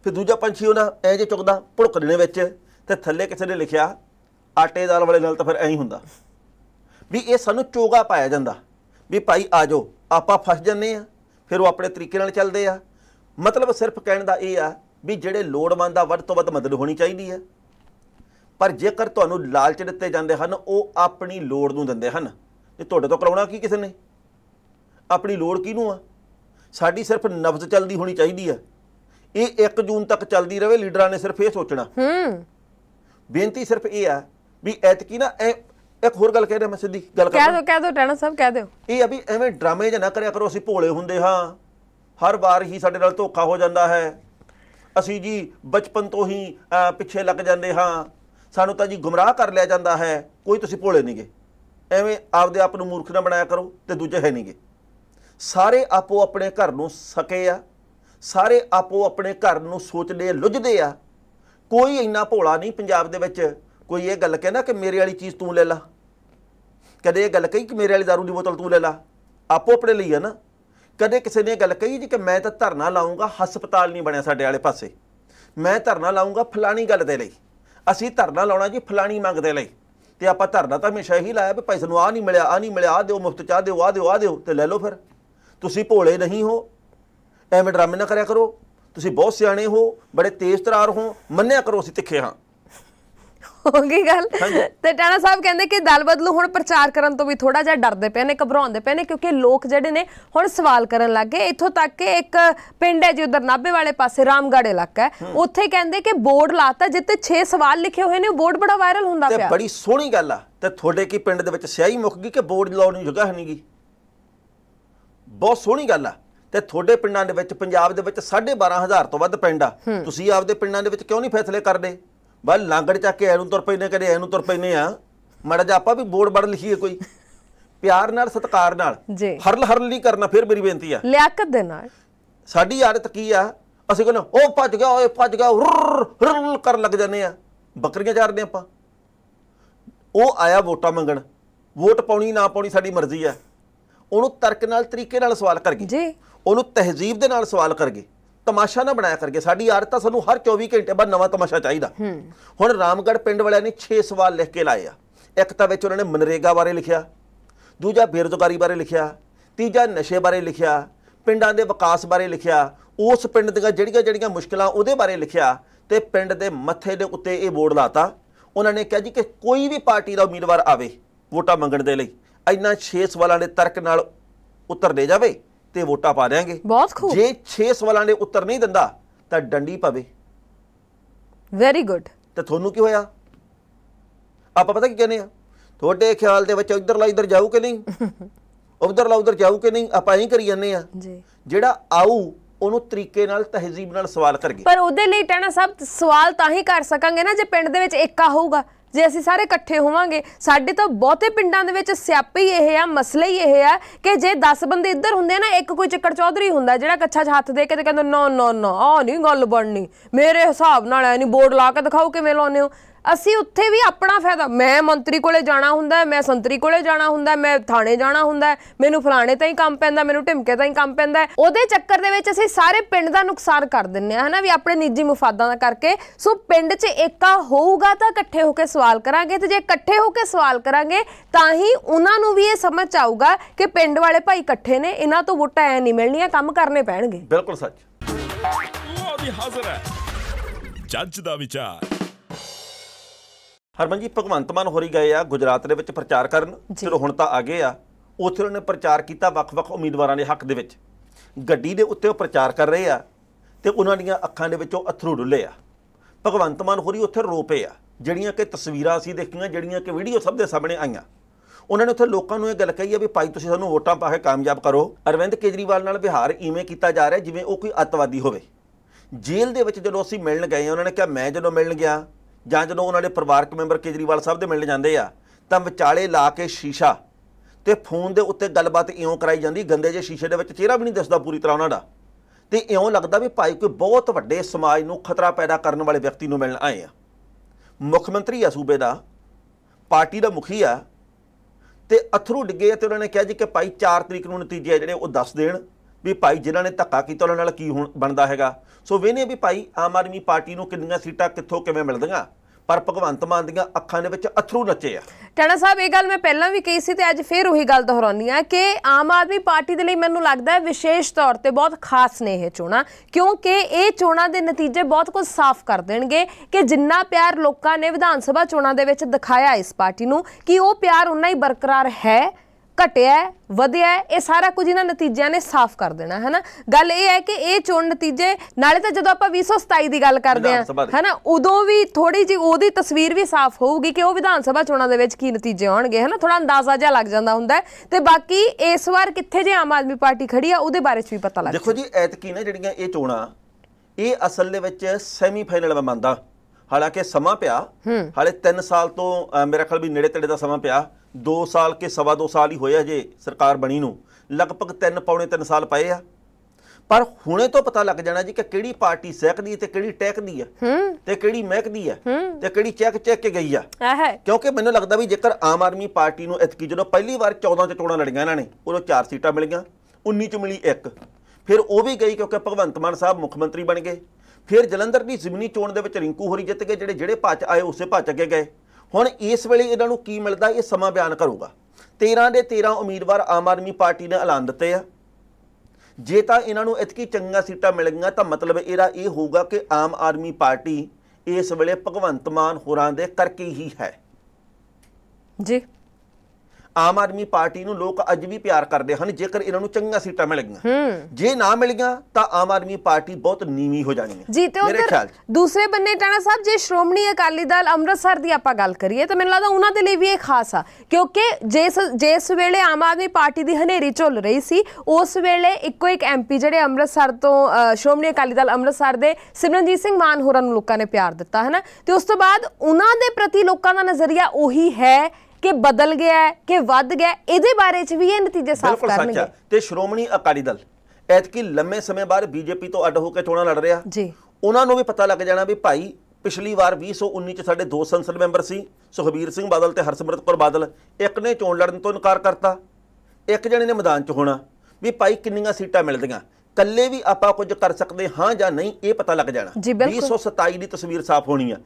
ਫਿਰ ਦੂਜਾ ਪੰਛੀ ਉਹਨਾਂ ਐਂ ਜੇ ਚੁਗਦਾ ਭੁੜਕ ਦੇਣੇ ਵਿੱਚ ਤੇ ਥੱਲੇ ਕਿਸੇ ਨੇ ਲਿਖਿਆ ਆਟੇ ਦਾਲ ਵਾਲੇ ਨਾਲ ਤਾਂ ਫਿਰ ਐਂ ਹੀ ਹੁੰਦਾ ਵੀ ਇਹ ਸਾਨੂੰ ਚੋਗਾ ਪਾਇਆ ਜਾਂਦਾ ਵੀ ਭਾਈ ਆ ਜਾਓ ਆਪਾਂ ਫਸ ਜੰਨੇ ਆ ਫਿਰ ਉਹ ਆਪਣੇ ਤਰੀਕੇ ਨਾਲ ਚੱਲਦੇ ਆ ਮਤਲਬ ਸਿਰਫ ਕਹਿਣ ਦਾ ਇਹ ਆ ਵੀ ਜਿਹੜੇ ਲੋੜਵੰਦ ਆ ਵੱਧ ਤੋਂ ਵੱਧ ਮਦਦ ਹੋਣੀ ਚਾਹੀਦੀ ਹੈ ਪਰ ਜੇਕਰ ਤੁਹਾਨੂੰ ਲਾਲਚ ਦਿੱਤੇ ਜਾਂਦੇ ਹਨ ਉਹ ਆਪਣੀ ਲੋੜ ਨੂੰ ਦਿੰਦੇ ਹਨ ਤੇ ਤੁਹਾਡੇ ਤੋਂ ਕਰਾਉਣਾ ਕੀ ਕਿਸੇ ਨੇ ਆਪਣੀ ਲੋੜ ਕਿਹਨੂੰ ਆ ਸਾਡੀ ਸਿਰਫ ਨਬਜ਼ ਚੱਲਦੀ ਹੋਣੀ ਚਾਹੀਦੀ ਆ ਇਹ 1 ਜੂਨ ਤੱਕ ਚੱਲਦੀ ਰਹੇ ਲੀਡਰਾਂ ਨੇ ਸਿਰਫ ਇਹ ਸੋਚਣਾ ਹੂੰ ਬੇਨਤੀ ਸਿਰਫ ਇਹ ਆ ਵੀ ਐਤਕੀ ਨਾ ਐ ਇੱਕ ਹੋਰ ਗੱਲ ਕਹਿ ਰਿਹਾ ਮੈਂ ਸਿੱਧੀ ਗੱਲ ਕਰ ਕਹਿ ਦਿਓ ਕਹਿ ਦਿਓ ਟੈਣਾ ਸਾਹਿਬ ਕਹਿ ਦਿਓ ਇਹ ਆ ਵੀ ਐਵੇਂ ਡਰਾਮੇ ਜਿਹਾ ਨਾ ਕਰਿਆ ਕਰੋ ਅਸੀਂ ਭੋਲੇ ਹੁੰਦੇ ਹਾਂ ਹਰ ਵਾਰ ਹੀ ਸਾਡੇ ਨਾਲ ਧੋਖਾ ਹੋ ਜਾਂਦਾ ਹੈ ਅਸੀਂ ਜੀ ਬਚਪਨ ਤੋਂ ਹੀ ਪਿੱਛੇ ਲੱਗ ਜਾਂਦੇ ਹਾਂ ਸਾਨੂੰ ਤਾਂ ਜੀ ਗੁੰਮਰਾਹ ਕਰ ਲਿਆ ਜਾਂਦਾ ਹੈ ਕੋਈ ਤੁਸੀਂ ਭੋਲੇ ਨਹੀਂਗੇ ਐਵੇਂ ਆਪਦੇ ਆਪ ਨੂੰ ਮੂਰਖ ਨਾ ਬਣਾਇਆ ਕਰੋ ਤੇ ਦੂਜੇ ਹੈ ਨਹੀਂਗੇ ਸਾਰੇ ਆਪੋ ਆਪਣੇ ਘਰ ਨੂੰ ਸਕੇ ਆ ਸਾਰੇ ਆਪੋ ਆਪਣੇ ਘਰ ਨੂੰ ਸੋਚਦੇ ਲੁਝਦੇ ਆ ਕੋਈ ਇੰਨਾ ਭੋਲਾ ਨਹੀਂ ਪੰਜਾਬ ਦੇ ਵਿੱਚ ਕੋਈ ਇਹ ਗੱਲ ਕਹਿੰਦਾ ਕਿ ਮੇਰੇ ਵਾਲੀ ਚੀਜ਼ ਤੂੰ ਲੈ ਲੈ ਕਦੇ ਇਹ ਗੱਲ ਕਹੀ ਕਿ ਮੇਰੇ ਵਾਲੀ ਦਾਰੂ ਦੀ ਬੋਤਲ ਤੂੰ ਲੈ ਲੈ ਆਪੋ ਆਪਣੇ ਲਈ ਆ ਨਾ ਕਦੇ ਕਿਸੇ ਨੇ ਗੱਲ ਕਹੀ ਜੀ ਕਿ ਮੈਂ ਤਾਂ ਧਰਨਾ ਲਾਉਂਗਾ ਹਸਪਤਾਲ ਨਹੀਂ ਬਣਿਆ ਸਾਡੇ ਵਾਲੇ ਪਾਸੇ ਮੈਂ ਧਰਨਾ ਲਾਉਂਗਾ ਫਲਾਣੀ ਗੱਲ ਦੇ ਲਈ ਅਸੀਂ ਧਰਨਾ ਲਾਉਣਾ ਜੀ ਫਲਾਣੀ ਮੰਗ ਦੇ ਲਈ ਤੇ ਆਪਾਂ ਧਰਨਾ ਤਾਂ ਹਮੇਸ਼ਾ ਹੀ ਲਾਇਆ ਵੀ ਭਾਈ ਸਾਨੂੰ ਆ ਨਹੀਂ ਮਿਲਿਆ ਆ ਨਹੀਂ ਮਿਲਿਆ ਆ ਦਿਓ ਮੁਫਤ ਚਾਹ ਦਿਓ ਆ ਦਿਓ ਆ ਦਿਓ ਤੇ ਲੈ ਲਓ ਫਿਰ ਤੁਸੀਂ ਭੋਲੇ ਨਹੀਂ ਹੋ ਐਵੇਂ ਡਰਾਮੇ ਨਾ ਕਰਿਆ ਕਰੋ ਤੁਸੀਂ ਬਹੁਤ ਸਿਆਣੇ ਹੋ ਬੜੇ ਤੇਜ਼ ਤਰਾਰ ਹੋ ਮੰਨਿਆ ਕਰੋ ਅਸੀਂ ਤਿੱਖੇ ਹਾਂ ਹੋ ਗਈ ਗੱਲ ਤੇ ਟਾਣਾ ਸਾਹਿਬ ਕਹਿੰਦੇ ਕਿ ਦਲ ਬਦਲੂ ਹੁਣ ਪ੍ਰਚਾਰ ਕਰਨ ਤੋਂ ਵੀ ਥੋੜਾ ਜਿਹਾ ਡਰਦੇ ਪਏ ਨੇ ਘਬਰਾਉਂਦੇ ਪਏ ਨੇ ਕਿਉਂਕਿ ਲੋਕ ਜਿਹੜੇ ਨੇ ਹੁਣ ਸਵਾਲ ਕਰਨ ਲੱਗੇ ਇੱਥੋਂ ਤੱਕ ਕਿ ਇੱਕ ਪਿੰਡ ਹੈ ਜੀ ਉਧਰ ਨਾਬੇ ਵਾਲੇ ਪਾਸੇ ਰਾਮਗੜ੍ਹ ਇਲਾਕਾ ਹੈ ਉੱਥੇ ਕਹਿੰਦੇ ਕਿ ਬੋਰਡ ਲਾਤਾ ਜਿੱਤੇ 6 ਸਵਾਲ ਲਿਖੇ ਹੋਏ ਨੇ ਉਹ ਬੋਰਡ ਬੜਾ ਵਾਇਰਲ ਹੁੰਦਾ ਪਿਆ ਤੇ ਬੜੀ ਸੋਹਣੀ ਗੱਲ ਆ ਤੇ ਤੁਹਾਡੇ ਕੀ ਪਿੰਡ ਦੇ ਵਿੱਚ ਸਿਆਹੀ ਮੁੱਕ ਗਈ ਕਿ ਬੋਰਡ ਲਾਉਣ ਦੀ ਜਗ੍ਹਾ ਗਈ ਬਹੁਤ ਸੋਹਣੀ ਗੱਲ ਆ ਤੇ ਤੁਹਾਡੇ ਪਿੰਡਾਂ ਦੇ ਵਿੱਚ ਪੰਜਾਬ ਦੇ ਵਿੱਚ 12500 ਤੋਂ ਵੱਧ ਪਿੰਡ ਆ ਤੁਸੀਂ ਆਪਦੇ ਪਿੰਡਾਂ ਦੇ ਵਿੱਚ ਕਿਉਂ ਨਹੀਂ ਫੈਸਲੇ ਕਰਦੇ ਬਲ ਲਾਂਗੜ ਚੱਕ ਕੇ ਐਨੂੰ ਤੁਰ ਪਈ ਨੇ ਕਦੇ ਐਨੂੰ ਤੁਰ ਪਈ ਨੇ ਆ ਮੜਾ ਜਾ ਆਪਾਂ ਵੀ ਬੋਰਡ ਬੜ ਲਿਖੀਏ ਕੋਈ ਪਿਆਰ ਨਾਲ ਸਤਕਾਰ ਨਾਲ ਹਰਲ ਹਰਲ ਨਹੀਂ ਕਰਨਾ ਫਿਰ ਮੇਰੀ ਬੇਨਤੀ ਆ ਲਿਆਕਤ ਦੇ ਨਾਲ ਸਾਡੀ ਆਦਤ ਕੀ ਆ ਅਸੀਂ ਕਹਿੰਦੇ ਉਹ ਭੱਜ ਗਿਆ ਓਏ ਭੱਜ ਗਿਆ ਰਰ ਕਰ ਲੱਗ ਜਾਂਦੇ ਆ ਬੱਕਰੀਆਂ ਚਾਰਦੇ ਆਪਾਂ ਉਹ ਆਇਆ ਵੋਟਾਂ ਮੰਗਣ ਵੋਟ ਪਾਉਣੀ ਨਾ ਪਾਉਣੀ ਸਾਡੀ ਮਰਜ਼ੀ ਆ ਉਹਨੂੰ ਤਰਕ ਨਾਲ ਤਰੀਕੇ ਨਾਲ ਸਵਾਲ ਕਰਗੇ ਜੀ ਉਹਨੂੰ ਤਹਿਜ਼ੀਬ ਦੇ ਨਾਲ ਸਵਾਲ ਕਰਗੇ ਤਮਾਸ਼ਾ ਨਾ ਬਣਾਇਆ ਕਰਕੇ ਸਾਡੀ ਆਦਤ ਤਾਂ ਸਾਨੂੰ ਹਰ 24 ਘੰਟੇ ਬਾਅਦ ਨਵਾਂ ਤਮਾਸ਼ਾ ਚਾਹੀਦਾ ਹੁਣ ਰਾਮਗੜ੍ਹ ਪਿੰਡ ਵਾਲਿਆਂ ਨੇ 6 ਸਵਾਲ ਲਿਖ ਕੇ ਲਾਏ ਆ ਇੱਕ ਤਾਂ ਵਿੱਚ ਉਹਨਾਂ ਨੇ ਮਨਰੇਗਾ ਬਾਰੇ ਲਿਖਿਆ ਦੂਜਾ ਬੇਰੋਜ਼ਗਾਰੀ ਬਾਰੇ ਲਿਖਿਆ ਤੀਜਾ ਨਸ਼ੇ ਬਾਰੇ ਲਿਖਿਆ ਪਿੰਡਾਂ ਦੇ ਵਿਕਾਸ ਬਾਰੇ ਲਿਖਿਆ ਉਸ ਪਿੰਡ ਦੀਆਂ ਜਿਹੜੀਆਂ ਜਿਹੜੀਆਂ ਮੁਸ਼ਕਲਾਂ ਉਹਦੇ ਬਾਰੇ ਲਿਖਿਆ ਤੇ ਪਿੰਡ ਦੇ ਮੱਥੇ ਦੇ ਉੱਤੇ ਇਹ ਬੋਰਡ ਲਾਤਾ ਉਹਨਾਂ ਨੇ ਕਿਹਾ ਜੀ ਕਿ ਕੋਈ ਵੀ ਪਾਰਟੀ ਦਾ ਉਮੀਦਵਾਰ ਆਵੇ ਵੋਟਾਂ ਮੰਗਣ ਦੇ ਲਈ ਇੰਨਾ 6 ਸਵਾਲਾਂ ਦੇ ਤਰਕ ਨਾਲ ਉੱਤਰ ਦੇ ਜਾਵੇ ਤੇ ਵੋਟਾਂ ਪਾ ਦੇਾਂਗੇ ਬਹੁਤ ਖੂਬ ਜੇ 6 ਸਵਾਲਾਂ ਦੇ ਉੱਤਰ ਨਹੀਂ ਦਿੰਦਾ ਤਾਂ ਡੰਡੀ ਪਵੇ ਵੈਰੀ ਗੁੱਡ ਤੇ ਤੁਹਾਨੂੰ ਕੀ ਹੋਇਆ ਆਪਾਂ ਪਤਾ ਕੀ ਕਹਿੰਦੇ ਆ ਤੁਹਾਡੇ ਖਿਆਲ ਦੇ ਵਿੱਚ ਲਾ ਇੱਧਰ ਜਾਊ ਕਿ ਨਹੀਂ [laughs] ਲਾ ਉਧਰ ਜਾਊ ਕਿ ਨਹੀਂ ਆਪਾਂ ਐਂ ਕਰੀ ਜਾਂਦੇ ਆ ਜੀ ਜਿਹੜਾ ਆਊ ਉਹਨੂੰ ਤਰੀਕੇ ਨਾਲ ਤਹਿਜ਼ੀਬ ਨਾਲ ਸਵਾਲ ਕਰਗੇ ਪਰ ਉਹਦੇ ਲਈ ਟਹਿਣਾ ਸਾਹਿਬ ਸਵਾਲ ਤਾਂ ਹੀ ਕਰ ਸਕਾਂਗੇ ਨਾ ਜੇ ਪਿੰਡ ਦੇ ਵਿੱਚ ਇੱਕਾ ਹੋਊਗਾ ਜੇ ਅਸੀਂ ਸਾਰੇ ਇਕੱਠੇ ਹੋਵਾਂਗੇ ਸਾਡੇ ਤਾਂ ਬਹੁਤੇ ਪਿੰਡਾਂ ਦੇ ਵਿੱਚ ਸਿਆਪੇ ਹੀ ਇਹ ਆ ਮਸਲੇ ਹੀ ਇਹ ਆ ਕਿ ਜੇ 10 ਬੰਦੇ ਇੱਧਰ ਹੁੰਦੇ ਨਾ ਇੱਕ ਕੋਈ ਚੱਕਰ ਚੌਧਰੀ ਹੁੰਦਾ ਜਿਹੜਾ ਕੱਛਾ ਚ ਹੱਥ ਦੇ ਕੇ ਤੇ ਕਹਿੰਦਾ ਨੋ ਨੋ ਨੋ ਆ ਨਹੀਂ ਗੱਲ ਬਣਨੀ ਮੇਰੇ ਹਿਸਾਬ ਨਾਲ ਐ ਨਹੀਂ ਬੋਰਡ ਲਾ ਕੇ ਦਿਖਾਓ ਕਿਵੇਂ ਲਾਉਨੇ ਹੋ ਅਸੀਂ ਉੱਥੇ ਵੀ ਆਪਣਾ ਫਾਇਦਾ ਮੈਂ ਮੰਤਰੀ ਕੋਲੇ ਜਾਣਾ ਹੁੰਦਾ ਮੈਂ ਸੰਤਰੀ ਕੋਲੇ ਜਾਣਾ ਹੁੰਦਾ ਮੈਂ ਥਾਣੇ ਜਾਣਾ ਹੁੰਦਾ ਮੈਨੂੰ ਫਲਾਣੇ ਤਾਂ ਹੀ ਕੰਮ ਪੈਂਦਾ ਮੈਨੂੰ ਢਿਮਕੇ ਤਾਂ ਹੀ ਕੰਮ ਪੈਂਦਾ ਉਹਦੇ ਚੱਕਰ ਦੇ ਵਿੱਚ ਅਸੀਂ ਸਾਰੇ ਪਿੰਡ ਦਾ ਨੁਕਸਾਨ ਕਰ ਦਿੰਨੇ ਆ ਹਨਾ ਵੀ ਆਪਣੇ ਨਿੱਜੀ ਮੁਫਾਦਾਂ ਦਾ ਕਰਕੇ ਸੋ ਪਿੰਡ 'ਚ ਏਕਾ ਹੋਊਗਾ ਤਾਂ ਇਕੱਠੇ ਹੋ ਕੇ ਸਵਾਲ ਕਰਾਂਗੇ ਤੇ ਜੇ ਇਕੱਠੇ ਹੋ ਕੇ ਸਵਾਲ ਕਰਾਂਗੇ ਤਾਂ ਹੀ ਉਹਨਾਂ ਨੂੰ ਵੀ ਇਹ ਸਮਝ ਆਊਗਾ ਕਿ ਪਿੰਡ ਵਾਲੇ ਭਾਈ ਇਕੱਠੇ ਨੇ ਇਹਨਾਂ ਤੋਂ ਵੋਟਾਂ ਐ ਨਹੀਂ ਮਿਲਣੀਆਂ ਕੰਮ ਕਰਨੇ ਪੈਣਗੇ ਬਿਲਕੁਲ ਸੱਚ ਉਹ ਵੀ ਹਾਜ਼ਰ ਹੈ ਜੱਜ ਦਾ ਵਿਚਾਰ ਹਰਮਨ ਜੀ ਭਗਵੰਤ ਮਾਨ ਹੋਰੀ ਗਏ ਆ ਗੁਜਰਾਤ ਦੇ ਵਿੱਚ ਪ੍ਰਚਾਰ ਕਰਨ ਚਲੋ ਹੁਣ ਤਾਂ ਆ ਗਏ ਆ ਉੱਥੇ ਉਹਨੇ ਪ੍ਰਚਾਰ ਕੀਤਾ ਵੱਖ-ਵੱਖ ਉਮੀਦਵਾਰਾਂ ਦੇ ਹੱਕ ਦੇ ਵਿੱਚ ਗੱਡੀ ਦੇ ਉੱਤੇ ਉਹ ਪ੍ਰਚਾਰ ਕਰ ਰਹੇ ਆ ਤੇ ਉਹਨਾਂ ਦੀਆਂ ਅੱਖਾਂ ਦੇ ਵਿੱਚੋਂ ਅਥਰੂ ਡੁੱਲੇ ਆ ਭਗਵੰਤ ਮਾਨ ਹੋਰੀ ਉੱਥੇ ਰੋਪੇ ਆ ਜਿਹੜੀਆਂ ਕਿ ਤਸਵੀਰਾਂ ਅਸੀਂ ਦੇਖੀਆਂ ਜਿਹੜੀਆਂ ਕਿ ਵੀਡੀਓ ਸਭ ਦੇ ਸਾਹਮਣੇ ਆਈਆਂ ਉਹਨਾਂ ਨੇ ਉੱਥੇ ਲੋਕਾਂ ਨੂੰ ਇਹ ਗੱਲ ਕਹੀ ਆ ਵੀ ਭਾਈ ਤੁਸੀਂ ਸਾਨੂੰ ਵੋਟਾਂ ਪਾ ਕੇ ਕਾਮਯਾਬ ਕਰੋ ਅਰਵਿੰਦ ਕੇਜਰੀਵਾਲ ਨਾਲ ਵਿਹਾਰ ਇਵੇਂ ਕੀਤਾ ਜਾ ਰਿਹਾ ਜਿਵੇਂ ਉਹ ਕੋਈ ਅਤਵਾਦੀ ਹੋਵੇ ਜੇਲ੍ਹ ਦੇ ਵਿੱਚ ਜਦੋਂ ਅਸੀਂ ਮਿਲਣ ਗਏ ਉਹਨਾਂ ਨੇ ਕਿਹਾ ਮੈਂ ਜਦੋਂ ਮਿਲਣ ਗਿਆ ਜਾਂ ਜਦੋਂ ਉਹਨਾਂ ਦੇ ਪਰਿਵਾਰਕ ਮੈਂਬਰ ਕੇਜਰੀਵਾਲ ਸਾਹਿਬ ਦੇ ਮਿਲਣ ਜਾਂਦੇ ਆ ਤਾਂ ਵਿਚਾਲੇ ਲਾ ਕੇ ਸ਼ੀਸ਼ਾ ਤੇ ਫੋਨ ਦੇ ਉੱਤੇ ਗੱਲਬਾਤ ਇਉਂ ਕਰਾਈ ਜਾਂਦੀ ਗੰਦੇ ਜੇ ਸ਼ੀਸ਼ੇ ਦੇ ਵਿੱਚ ਚਿਹਰਾ ਵੀ ਨਹੀਂ ਦਿਸਦਾ ਪੂਰੀ ਤਰ੍ਹਾਂ ਉਹਨਾਂ ਦਾ ਤੇ ਇਉਂ ਲੱਗਦਾ ਵੀ ਭਾਈ ਕੋਈ ਬਹੁਤ ਵੱਡੇ ਸਮਾਜ ਨੂੰ ਖਤਰਾ ਪੈਦਾ ਕਰਨ ਵਾਲੇ ਵਿਅਕਤੀ ਨੂੰ ਮਿਲਣ ਆਏ ਆ ਮੁੱਖ ਮੰਤਰੀ ਆ ਸੂਬੇ ਦਾ ਪਾਰਟੀ ਦਾ ਮੁਖੀ ਆ ਤੇ ਅਥਰੂ ਡਿੱਗੇ ਤੇ ਉਹਨਾਂ ਨੇ ਕਿਹਾ ਜੀ ਕਿ ਭਾਈ 4 ਤਰੀਕ ਨੂੰ ਨਤੀਜੇ ਜਿਹੜੇ ਉਹ ਦੱਸ ਦੇਣ ਵੀ ਭਾਈ ਜਿਨ੍ਹਾਂ ਨੇ ਧੱਕਾ ਕੀਤਾ ਉਹਨਾਂ ਨਾਲ ਕੀ ਹੁਣ ਬਣਦਾ ਹੈਗਾ ਸੋ ਵੇਨੇ ਵੀ ਭਾਈ ਆਮ ਆਦਮੀ ਪਾਰਟੀ ਨੂੰ ਕਿੰਨੀਆਂ ਸੀਟਾਂ ਕਿੱਥੋਂ ਕਿਵੇਂ ਮਿਲਦੀਆਂ ਪਰ ਭਗਵੰਤ ਮਾਨ ਦੀਆਂ ਅੱਖਾਂ ਦੇ ਵਿੱਚ ਅਥਰੂ ਨੱਚੇ ਆ ਟਾਣਾ ਸਾਹਿਬ ਇਹ ਗੱਲ ਮੈਂ ਪਹਿਲਾਂ ਵੀ ਕਹੀ ਸੀ ਤੇ ਅੱਜ ਫੇਰ ਉਹੀ ਗੱਲ ਦੁਹਰਾਉਣੀ ਆ ਕਿ ਆਮ ਆਦਮੀ ਪਾਰਟੀ ਦੇ ਲਈ ਮੈਨੂੰ ਲੱਗਦਾ ਹੈ ਵਿਸ਼ੇਸ਼ ਤੌਰ ਤੇ ਬਹੁਤ ਖਾਸ ਨੇ ਇਹ ਚੋਣਾਂ ਕਿਉਂਕਿ ਇਹ ਚੋਣਾਂ ਦੇ ਨਤੀਜੇ ਬਹੁਤ ਕੁਝ ਸਾਫ਼ ਕਰ ਦੇਣਗੇ ਕਿ ਜਿੰਨਾ ਪਿਆਰ ਲੋਕਾਂ ਨੇ ਵਿਧਾਨ ਸਭਾ ਚੋਣਾਂ ਦੇ ਵਿੱਚ ਦਿਖਾਇਆ ਇਸ ਪਾਰਟੀ ਨੂੰ ਕਿ ਉਹ ਪਿਆਰ ਉਨਾ ਹੀ ਬਰਕਰਾਰ ਹੈ ਘਟਿਆ ਵਧਿਆ ਇਹ ਸਾਰਾ ਕੁਝ ਇਹਨਾਂ ਨਤੀਜਿਆਂ ਨੇ ਸਾਫ਼ ਕਰ ਦੇਣਾ ਹੈ ਨਾ ਗੱਲ ਇਹ ਹੈ ਕਿ ਇਹ ਚੋਣ ਨਤੀਜੇ ਨਾਲੇ ਤਾਂ ਜਦੋਂ ਆਪਾਂ 2027 ਦੀ ਗੱਲ ਕਰਦੇ ਆ ਹੈ ਨਾ ਉਦੋਂ ਵੀ ਥੋੜੀ ਜੀ ਉਹਦੀ ਤਸਵੀਰ ਵੀ ਸਾਫ਼ ਹੋਊਗੀ ਕਿ ਉਹ ਵਿਧਾਨ ਸਭਾ ਚੋਣਾਂ ਦੇ ਵਿੱਚ ਕੀ ਨਤੀਜੇ ਆਉਣਗੇ ਹੈ ਨਾ ਥੋੜਾ ਅੰਦਾਜ਼ਾ ਜਿਹਾ ਲੱਗ ਜਾਂਦਾ ਹੁੰਦਾ ਤੇ ਬਾਕੀ ਇਸ ਵਾਰ ਕਿੱਥੇ ਜੇ ਆਮ ਆਦਮੀ ਪਾਰਟੀ ਖੜੀ ਆ ਉਹਦੇ ਬਾਰੇ ਚ ਵੀ ਪਤਾ ਲੱਗ ਦੇਖੋ ਜੀ ਐਤਕੀ ਨਾ ਜਿਹੜੀਆਂ ਇਹ ਚੋਣਾਂ ਇਹ ਅਸਲ ਦੇ ਵਿੱਚ ਸੈਮੀਫਾਈਨਲ ਮੈਂ ਮੰਨਦਾ ਹਾਲਾਂਕਿ ਸਮਾਂ ਪਿਆ ਹਾਲੇ 3 ਸਾਲ ਤੋਂ ਮੇਰੇ ਖਿਆਲ ਵੀ ਨੇੜੇ ਤੇੜੇ ਦਾ ਸਮਾਂ ਪਿਆ 2 ਸਾਲ ਕੇ ਸਵਾ 2 ਸਾਲ ਹੀ ਹੋਇਆ ਜੇ ਸਰਕਾਰ ਬਣੀ ਨੂੰ ਲਗਭਗ 3 ਪੌਣੇ 3 ਸਾਲ ਪਏ ਆ ਪਰ ਹੁਣੇ ਤੋਂ ਪਤਾ ਲੱਗ ਜਾਣਾ ਜੀ ਕਿ ਕਿਹੜੀ ਪਾਰਟੀ ਸਹਿਕਦੀ ਤੇ ਕਿਹੜੀ ਟੈਕਦੀ ਆ ਤੇ ਕਿਹੜੀ ਮਹਿਕਦੀ ਆ ਤੇ ਕਿਹੜੀ ਚੈੱਕ ਚੈੱਕ ਕੇ ਗਈ ਆ ਕਿਉਂਕਿ ਮੈਨੂੰ ਲੱਗਦਾ ਵੀ ਜੇਕਰ ਆਮ ਆਦਮੀ ਪਾਰਟੀ ਨੂੰ ਇਤਕੀ ਜਦੋਂ ਪਹਿਲੀ ਵਾਰ 14 ਚ ਚੋਣਾਂ ਲੜੀਆਂ ਇਹਨਾਂ ਨੇ ਉਦੋਂ 4 ਸੀਟਾਂ ਮਿਲੀਆਂ 19 ਚ ਮਿਲੀ ਇੱਕ ਫਿਰ ਉਹ ਵੀ ਗਈ ਕਿਉਂਕਿ ਭਗਵੰਤ ਮਾਨ ਸਾਹਿਬ ਮੁੱਖ ਮੰਤਰੀ ਬਣ ਗਏ ਫਿਰ ਜਲੰਧਰ ਦੀ ਜ਼ਮੀਨੀ ਚੋਣ ਦੇ ਵਿੱਚ ਰਿੰਕੂ ਹੋਰੀ ਜਿੱਤ ਗਏ ਜਿਹੜੇ ਜਿਹੜੇ ਭਾਚ ਆਏ ਉਸੇ ਭਾਚ ਅੱਗੇ ਗਏ ਹੁਣ ਇਸ ਵੇਲੇ ਇਹਨਾਂ ਨੂੰ ਕੀ ਮਿਲਦਾ ਇਹ ਸਮਾਂ ਬਿਆਨ ਕਰੂਗਾ 13 ਦੇ 13 ਉਮੀਦਵਾਰ ਆਮ ਆਦਮੀ ਪਾਰਟੀ ਨੇ ਐਲਾਨ ਦਿੱਤੇ ਆ ਜੇ ਤਾਂ ਇਹਨਾਂ ਨੂੰ ਇਤਕੀ ਚੰਗਾ ਸੀਟਾਂ ਮਿਲ ਗਈਆਂ ਤਾਂ ਮਤਲਬ ਇਹਦਾ ਇਹ ਹੋਊਗਾ ਕਿ ਆਮ ਆਦਮੀ ਪਾਰਟੀ ਇਸ ਵੇਲੇ ਭਗਵੰਤ ਮਾਨ ਹੋਰਾਂ ਦੇ ਕਰਕੇ ਹੀ ਹੈ ਜੀ ਆਮ ਆਦਮੀ ਪਾਰਟੀ ਨੂੰ ਲੋਕ ਅੱਜ ਵੀ ਪਿਆਰ ਕਰਦੇ ਹਨ ਜੇਕਰ ਇਹਨਾਂ ਨੂੰ ਚੰਗੀਆਂ ਸੀਟਾਂ ਮਿਲ ਗਈਆਂ ਜੇ ਨਾ ਮਿਲ ਗਈਆਂ ਤਾਂ ਆਮ ਆਦਮੀ ਪਾਰਟੀ ਬਹੁਤ ਨੀਵੀਂ ਹੋ ਜਾਣੀ ਹੈ ਜੀ ਤੇ ਉਧਰ ਦੂਸਰੇ ਬੰਨੇ ਟਾਣਾ ਸਾਹਿਬ ਜੇ ਸ਼੍ਰੋਮਣੀ ਅਕਾਲੀ ਦਲ ਅੰਮ੍ਰਿਤਸਰ ਦੀ ਆਪਾਂ ਗੱਲ ਕਰੀਏ ਤਾਂ ਮੈਨੂੰ ਲੱਗਦਾ ਉਹਨਾਂ ਦੇ ਲਈ ਵੀ ਇਹ ਖਾਸ ਆ ਕਿਉਂਕਿ ਜੇ ਇਸ ਵੇਲੇ ਆਮ ਆਦਮੀ ਪਾਰਟੀ ਦੀ ਹਨੇਰੀ ਝੁੱਲ ਰਹੀ ਸੀ ਉਸ ਵੇਲੇ ਇੱਕੋ ਇੱਕ ਐਮਪੀ ਜਿਹੜੇ ਅੰਮ੍ਰਿਤਸਰ ਤੋਂ ਸ਼੍ਰੋਮਣੀ ਅਕਾਲੀ ਦਲ ਅੰਮ੍ਰਿਤਸਰ ਦੇ ਸਿਮਰਨਜੀਤ ਸਿੰਘ ਮਾਨ ਹੋਰਾਂ ਨੂੰ ਲੋਕਾਂ ਨੇ ਪਿਆਰ ਦਿੱਤਾ ਹੈ ਨਾ ਤੇ ਉਸ ਤੋਂ ਬਾਅਦ ਉਹਨਾਂ ਦੇ ਪ੍ਰਤੀ ਲੋਕਾਂ ਦਾ ਨਜ਼ਰੀਆ ਉਹੀ ਹੈ ਕਿ ਬਦਲ ਗਿਆ ਕਿ ਵੱਧ ਗਿਆ ਇਹਦੇ ਬਾਰੇ ਚ ਵੀ ਇਹ ਨਤੀਜੇ ਸਾਫ਼ ਕਰਨਗੇ ਤੇ ਸ਼੍ਰੋਮਣੀ ਅਕਾਲੀ ਦਲ ਐਤਕੀ ਲੰਮੇ ਸਮੇਂ ਬਾਅਦ ਬੀਜੇਪੀ ਤੋਂ ਅੱਡ ਹੋ ਕੇ ਚੋਣਾਂ ਲੜ ਰਿਹਾ ਜੀ ਉਹਨਾਂ ਨੂੰ ਵੀ ਪਤਾ ਲੱਗ ਜਾਣਾ ਵੀ ਭਾਈ ਪਿਛਲੀ ਵਾਰ 2019 ਚ ਸਾਡੇ ਦੋ ਸੰਸਦ ਮੈਂਬਰ ਸੀ ਸੁਖਬੀਰ ਸਿੰਘ ਬਾਦਲ ਤੇ ਹਰਸਿਮਰਤ ਕੌਰ ਬਾਦਲ ਇੱਕ ਨੇ ਚੋਣ ਲੜਨ ਤੋਂ ਇਨਕਾਰ ਕਰਤਾ ਇੱਕ ਜਣੇ ਨੇ ਮੈਦਾਨ 'ਚ ਹੋਣਾ ਵੀ ਭਾਈ ਕਿੰਨੀਆਂ ਸੀਟਾਂ ਮਿਲਦੀਆਂ ਕੱਲੇ ਵੀ ਆਪਾਂ ਕੁਝ ਕਰ ਸਕਦੇ ਹਾਂ ਜਾਂ ਨਹੀਂ ਇਹ ਪਤਾ ਲੱਗ ਜਾਣਾ 227 ਦੀ ਤਸਵੀਰ ਸਾਫ਼ ਹੋਣੀ ਆ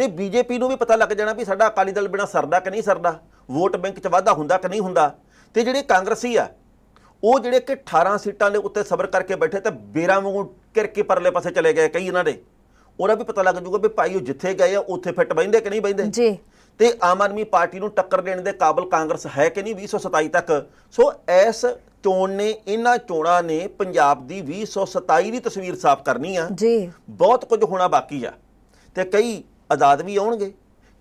ਤੇ ਬੀਜੇਪੀ ਨੂੰ ਵੀ ਪਤਾ ਲੱਗ ਜਾਣਾ ਵੀ ਸਾਡਾ ਅਕਾਲੀ ਦਲ ਬਿਨਾ ਸਰਦਾ ਕਿ ਨਹੀਂ ਸਰਦਾ ਵੋਟ ਬੈਂਕ 'ਚ ਵਾਧਾ ਹੁੰਦਾ ਕਿ ਨਹੀਂ ਹੁੰਦਾ ਤੇ ਜਿਹੜੇ ਕਾਂਗਰਸੀ ਆ ਉਹ ਜਿਹੜੇ ਕਿ 18 ਸੀਟਾਂ ਦੇ ਉੱਤੇ ਸਬਰ ਕਰਕੇ ਬੈਠੇ ਤੇ ਬੇਰਾਂ ਵਾਂਗੂ ਕਰਕੇ ਪਰਲੇ ਪਾਸੇ ਚਲੇ ਗਏ ਕਈ ਇਹਨਾਂ ਦੇ ਉਹਨਾਂ ਵੀ ਪਤਾ ਲੱਗ ਜੂਗਾ ਵੀ ਭਾਈ ਉਹ ਜਿੱਥੇ ਗਏ ਆ ਉੱਥੇ ਫਿੱਟ ਬੈਂਦੇ ਕਿ ਨਹੀਂ ਬੈਂਦੇ ਜੀ ਤੇ ਆਮ ਆਦਮੀ ਪਾਰਟੀ ਨੂੰ ਟੱਕਰ ਦੇਣ ਦੇ ਕਾਬਿਲ ਕਾਂਗਰਸ ਹੈ ਕਿ ਨਹੀਂ 2027 ਤੱਕ ਸੋ ਇਸ ਚੋਣ ਨੇ ਇਹਨਾਂ ਚੋਣਾਂ ਨੇ ਪੰਜਾਬ ਦੀ 2027 ਦੀ ਤਸਵੀਰ ਸਾਫ਼ ਕਰਨੀ ਆ ਜੀ ਬਹੁਤ ਕੁਝ ਹੋਣਾ ਬਾਕੀ ਆ ਤੇ ਕਈ ਆਜ਼ਾਦ ਵੀ ਆਉਣਗੇ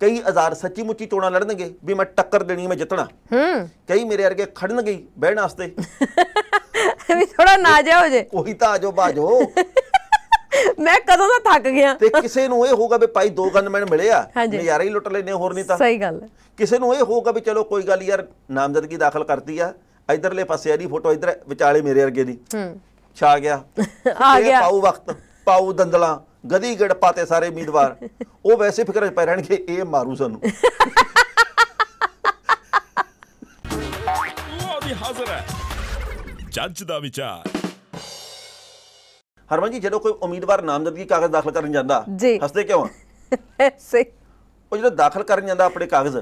ਕਈ ਆਜ਼ਾਦ ਸੱਚੀ ਮੁੱਚੀ ਚੋਣਾਂ ਲੜਨਗੇ ਵੀ ਮੈਂ ਟੱਕਰ ਦੇਣੀ ਮੈਂ ਜਿੱਤਣਾ ਹੂੰ ਕਈ ਮੇਰੇ ਵਰਗੇ ਖੜਨਗੇ ਬਹਿਣ ਵਾਸਤੇ [laughs] ਵੀ ਥੋੜਾ ਨਾਜ਼ਾ ਹੋ ਜੇ ਕੋਈ ਤਾਂ ਆਜੋ ਬਾਜੋ ਮੈਂ ਕਦੋਂ ਦਾ ਥੱਕ ਗਿਆ ਤੇ ਕਿਸੇ ਨੂੰ ਇਹ ਹੋਊਗਾ ਵੀ ਭਾਈ ਦੋ ਗਨਮੈਨ ਮਿਲੇ ਆ ਨਜ਼ਾਰਾ ਹੀ ਲੁੱਟ ਲੈਨੇ ਹੋਰ ਨਹੀਂ ਤਾਂ ਸਹੀ ਗੱਲ ਕਿਸੇ ਨੂੰ ਇਹ ਹੋਊਗਾ ਵੀ ਚਲੋ ਕੋਈ ਗੱਲ ਯਾਰ ਨਾਮਜ਼ਦਗੀ ਦਾਖਲ ਕਰਤੀ ਆ ਇਧਰਲੇ ਪਾਸੇ ਆਦੀ ਫੋਟੋ ਇਧਰ ਵਿਚਾਲੇ ਮੇਰੇ ਵਰਗੇ ਦੀ ਹੂੰ ਛਾ ਗਿਆ ਆ ਗਿਆ ਪਾਉ ਵਕਤ ਪਾਉ ਦੰਦਲਾ ਗਦੀ ਗੜ ਪਾਤੇ ਸਾਰੇ ਉਮੀਦਵਾਰ ਉਹ ਵੈਸੇ ਫਿਕਰ ਚ ਪੈ ਰਹਿਣਗੇ ਇਹ ਮਾਰੂ ਸਾਨੂੰ ਉਹ ਵੀ ਹਾਜ਼ਰ ਹੈ ਜੱਜ ਦਾ ਵਿਚਾਰ ਹਰਮਨ ਜੀ ਜਦੋਂ ਕੋਈ ਉਮੀਦਵਾਰ ਨਾਮਜ਼ਦਗੀ ਕਾਗਜ਼ ਦਾਖਲ ਕਰਨ ਜਾਂਦਾ ਹੱਸਦੇ ਕਿਉਂ ਆ [laughs] ਸਹੀ ਉਹ ਜਦੋਂ ਦਾਖਲ ਕਰਨ ਜਾਂਦਾ ਆਪਣੇ ਕਾਗਜ਼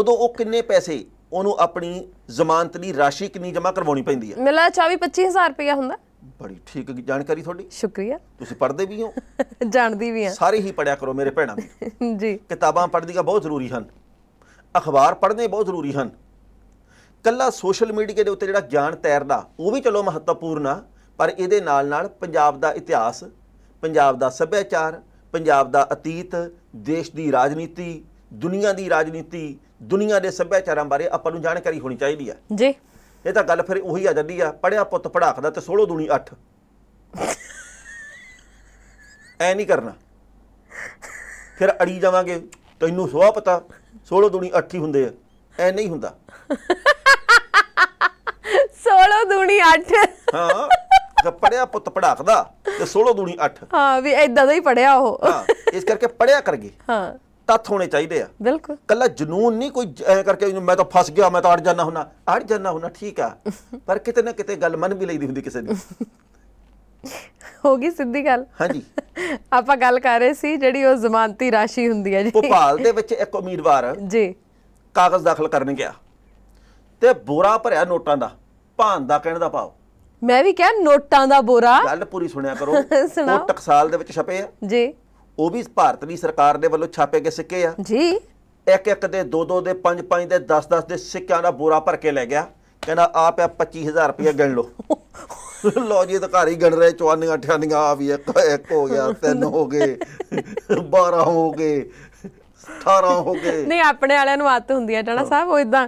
ਉਦੋਂ ਉਹ ਕਿੰਨੇ ਪੈਸੇ ਉਹਨੂੰ ਆਪਣੀ ਜ਼ਮਾਨਤ ਦੀ ਰਾਸ਼ੀ ਕਿੰਨੀ ਜਮ੍ਹਾਂ ਕਰਵਾਉਣੀ ਪੈਂਦੀ ਹੈ ਮਿਲਾ 24 25000 ਰੁਪਇਆ ਹੁੰਦਾ ਬੜੀ ਠੀਕ ਜਾਣਕਾਰੀ ਤੁਹਾਡੀ ਸ਼ੁਕਰੀਆ ਤੁਸੀਂ ਪੜ੍ਹਦੇ ਵੀ ਹੋ [laughs] ਜਾਣਦੀ ਵੀ ਆ ਸਾਰੇ ਹੀ ਪੜਿਆ ਕਰੋ ਮੇਰੇ ਭੈਣਾਂ ਵੀ [laughs] ਜੀ ਕਿਤਾਬਾਂ ਪੜ੍ਹਨੀਆਂ ਬਹੁਤ ਜ਼ਰੂਰੀ ਹਨ ਅਖਬਾਰ ਪੜ੍ਹਨੇ ਬਹੁਤ ਜ਼ਰੂਰੀ ਹਨ ਕੱਲਾ ਸੋਸ਼ਲ ਮੀਡੀਆ ਦੇ ਉੱਤੇ ਜਿਹੜਾ ਗਿਆਨ ਤੈਰਦਾ ਉਹ ਵੀ ਚਲੋ ਮਹੱਤਵਪੂਰਨ ਆ ਪਰ ਇਹਦੇ ਨਾਲ ਨਾਲ ਪੰਜਾਬ ਦਾ ਇਤਿਹਾਸ ਪੰਜਾਬ ਦਾ ਸੱਭਿਆਚਾਰ ਪੰਜਾਬ ਦਾ ਅਤੀਤ ਦੇਸ਼ ਦੀ ਰਾਜਨੀਤੀ ਦੁਨੀਆ ਦੀ ਰਾਜਨੀਤੀ ਦੁਨੀਆ ਦੇ ਸੱਭਿਆਚਾਰਾਂ ਬਾਰੇ ਆਪਾਂ ਨੂੰ ਜਾਣਕਾਰੀ ਹੋਣੀ ਚਾਹੀਦੀ ਆ ਜੀ ਇਹ ਤਾਂ ਗੱਲ ਫਿਰ ਉਹੀ ਆ ਜਾਂਦੀ ਆ ਪੜਿਆ ਪੁੱਤ ਪੜਾਖਦਾ ਤੇ 16 ਦੁਨੀ 8 ਐ ਨਹੀਂ ਕਰਨਾ ਫਿਰ ਅੜੀ ਜਾਵਾਂਗੇ ਤੈਨੂੰ ਸਵਾ ਪਤਾ 16 ਦੁਨੀ 8 ਹੀ ਹੁੰਦੇ ਆ ਐ ਨਹੀਂ ਹੁੰਦਾ 16 ਦੁਨੀ 8 ਹਾਂ ਜਦ ਪੜਿਆ ਪੁੱਤ ਪੜਾਕਦਾ ਤੇ 16 ਦੂਣੀ 8 ਹਾਂ ਵੀ ਐਦਾਂ ਦਾ ਹੀ ਪੜਿਆ ਉਹ ਹਾਂ ਇਸ ਕਰਕੇ ਪੜਿਆ ਕਰ ਗਈ ਹਾਂ ਤੱਥ ਹੋਣੇ ਚਾਹੀਦੇ ਆ ਬਿਲਕੁਲ ਕੱਲਾ ਜਨੂਨ ਨਹੀਂ ਕੋਈ ਐ ਕਰਕੇ ਮੈਂ ਤਾਂ ਫਸ ਗਿਆ ਮੈਂ ਤਾਂ ਅੜ ਜਾਣਾ ਹੁਣਾ ਅੜ ਜਾਣਾ ਹੁਣਾ ਠੀਕ ਆ ਪਰ ਕਿਤੇ ਨਾ ਕਿਤੇ ਗੱਲ ਮਨ ਵੀ ਲਈਦੀ ਹੁੰਦੀ ਕਿਸੇ ਦੀ [laughs] ਹੋ ਗਈ ਸਿੱਧੀ ਗੱਲ ਹਾਂਜੀ [laughs] ਆਪਾਂ ਗੱਲ ਕਰ ਰਹੇ ਸੀ ਜਿਹੜੀ ਉਹ ਜ਼ਮਾਨਤੀ ਰਾਸ਼ੀ ਹੁੰਦੀ ਹੈ ਜੀ ਭੋਪਾਲ ਦੇ ਵਿੱਚ ਇੱਕ ਉਮੀਦਵਾਰ ਜੀ ਕਾਗਜ਼ ਦਾਖਲ ਕਰਨ ਗਿਆ ਤੇ ਬੋਰਾ ਭਰਿਆ ਨੋਟਾਂ ਦਾ ਭਾਂਦਾ ਦਾ ਕਹਿਣ ਦਾ ਭਾਵ ਮੈਂ ਵੀ ਕਿਹਾ ਨੋਟਾਂ ਦਾ ਬੋਰਾ ਗੱਲ ਪੂਰੀ ਸੁਣਿਆ ਕਰੋ [laughs] ਉਹ ਟਕਸਾਲ ਦੇ ਵਿੱਚ ਛਪੇ ਆ ਜੀ ਉਹ ਵੀ ਭਾਰਤ ਦੀ ਸਰਕਾਰ ਦੇ ਵੱਲੋਂ ਛਾਪੇ ਗਏ ਸਿੱਕੇ ਆ ਜੀ ਇੱਕ ਇੱਕ ਦੇ ਦੋ ਦੋ ਦੇ ਪੰਜ ਪੰਜ ਦੇ 10 10 ਦੇ ਸਿੱਕਿਆਂ ਦਾ ਬੋਰਾ ਭਰ ਕੇ ਲੈ ਗਿਆ ਕਹਿੰਦਾ ਆਪ ਆ 25000 ਰੁਪਏ ਗਿਣ ਲਓ [laughs] ਲੋ ਜੀ ਅਧਿਕਾਰੀ ਗਿਣ ਰਹੇ 94 98 ਆ ਵੀ ਇੱਕ ਇੱਕ ਹੋ ਗਿਆ ਤਿੰਨ ਹੋ ਗਏ 12 ਹੋ ਗਏ 18 ਹੋ ਗਏ ਨਹੀਂ ਆਪਣੇ ਵਾਲਿਆਂ ਨੂੰ ਆਤ ਹੁੰਦੀ ਹੈ ਟਾਣਾ ਸਾਹਿਬ ਉਹ ਇਦਾਂ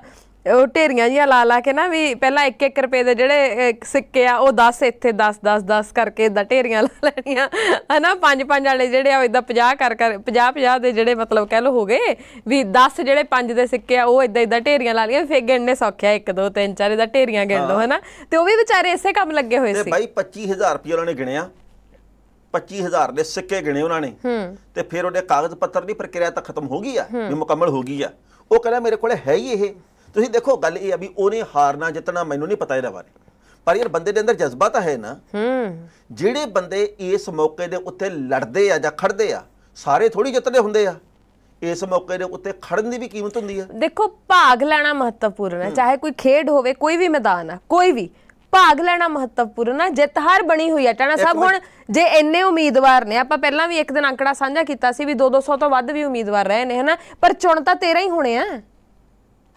ਉਹ ਢੇਰੀਆਂ ਜੀਆਂ ਲਾ ਲਾ ਕੇ ਨਾ ਵੀ ਪਹਿਲਾਂ 1-1 ਰੁਪਏ ਦੇ ਜਿਹੜੇ ਸਿੱਕੇ ਆ ਉਹ 10 ਇੱਥੇ 10 10 10 ਕਰਕੇ ਇਦਾਂ ਢੇਰੀਆਂ ਲਾ ਲੈਣੀਆਂ ਹਨਾ ਪੰਜ ਪੰਜ ਵਾਲੇ ਜਿਹੜੇ ਆ ਉਹ ਇਦਾਂ 50 ਕਰ ਕਰ 50 50 ਦੇ ਜਿਹੜੇ ਮਤਲਬ ਕਹਿ ਲੋ ਹੋ ਗਏ ਵੀ 10 ਜਿਹੜੇ ਪੰਜ ਦੇ ਸਿੱਕੇ ਆ ਉਹ ਇਦਾਂ ਇਦਾਂ ਢੇਰੀਆਂ ਲਾ ਲੀਆਂ ਫੇਰ ਗਿਣਨੇ ਸੌਖਿਆ 1 2 3 4 ਇਦਾਂ ਢੇਰੀਆਂ ਗਿਣ ਲਓ ਹਨਾ ਤੇ ਉਹ ਵੀ ਵਿਚਾਰੇ ਇਸੇ ਕੰਮ ਲੱਗੇ ਹੋਏ ਸੀ ਤੇ ਬਾਈ 25000 ਰੁਪਏ ਉਹਨਾਂ ਨੇ ਗਿਣਿਆ 25000 ਦੇ ਸਿੱਕੇ ਗਿਣੇ ਉਹਨਾਂ ਨੇ ਹੂੰ ਤੇ ਫਿਰ ਉਹਦੇ ਕਾਗਜ਼ ਪੱਤਰ ਦੀ ਪ੍ਰਕਿਰਿਆ ਤਾਂ ਖਤਮ ਹੋ ਗਈ ਆ ਵੀ ਮੁਕੰਮਲ ਹੋ ਗਈ ਆ ਉਹ ਕਹਿੰਦਾ ਮੇਰੇ ਕੋਲੇ ਹੈ ਹੀ ਇਹ ਤੁਸੀਂ ਦੇਖੋ ਗੱਲ ਇਹ ਆ ਵੀ ਉਹਨੇ ਹਾਰਨਾ ਜਿੱਤਣਾ ਮੈਨੂੰ ਨਹੀਂ ਪਤਾ ਇਹਦੇ ਬਾਰੇ ਪਰ ਯਾਰ ਬੰਦੇ ਦੇ ਅੰਦਰ ਜਜ਼ਬਾ ਤਾਂ ਹੈ ਨਾ ਹੂੰ ਜਿਹੜੇ ਬੰਦੇ ਇਸ ਮੌਕੇ ਦੇ ਉੱਤੇ ਲੜਦੇ ਆ ਜਾਂ ਖੜਦੇ ਆ ਸਾਰੇ ਥੋੜੀ ਜਿੱਤਦੇ ਹੁੰਦੇ ਆ ਇਸ ਮੌਕੇ ਦੇ ਉੱਤੇ ਖੜਨ ਦੀ ਵੀ ਕੀਮਤ ਹੁੰਦੀ ਆ ਦੇਖੋ ਭਾਗ ਲੈਣਾ ਮਹੱਤਵਪੂਰਨ ਹੈ ਚਾਹੇ ਕੋਈ ਖੇਡ ਹੋਵੇ ਕੋਈ ਵੀ ਮੈਦਾਨ ਆ ਕੋਈ ਵੀ ਭਾਗ ਲੈਣਾ ਮਹੱਤਵਪੂਰਨ ਹੈ ਜਿੱਤ ਹਾਰ ਬਣੀ ਹੋਈ ਹੈ ਟਾਣਾ ਸਾਹਿਬ ਹੁਣ ਜੇ ਇੰਨੇ ਉਮੀਦਵਾਰ ਨੇ ਆਪਾਂ ਪਹਿਲਾਂ ਵੀ ਇੱਕ ਦਿਨ ਅੰਕੜਾ ਸਾਂਝਾ ਕੀਤਾ ਸੀ ਵੀ 2-200 ਤੋਂ ਵੱਧ ਵੀ ਉਮੀਦਵਾਰ ਰਹੇ ਨੇ ਹਨਾ ਪਰ ਚੁਣ ਤਾਂ 13 ਹੀ ਹੋਣੇ ਆ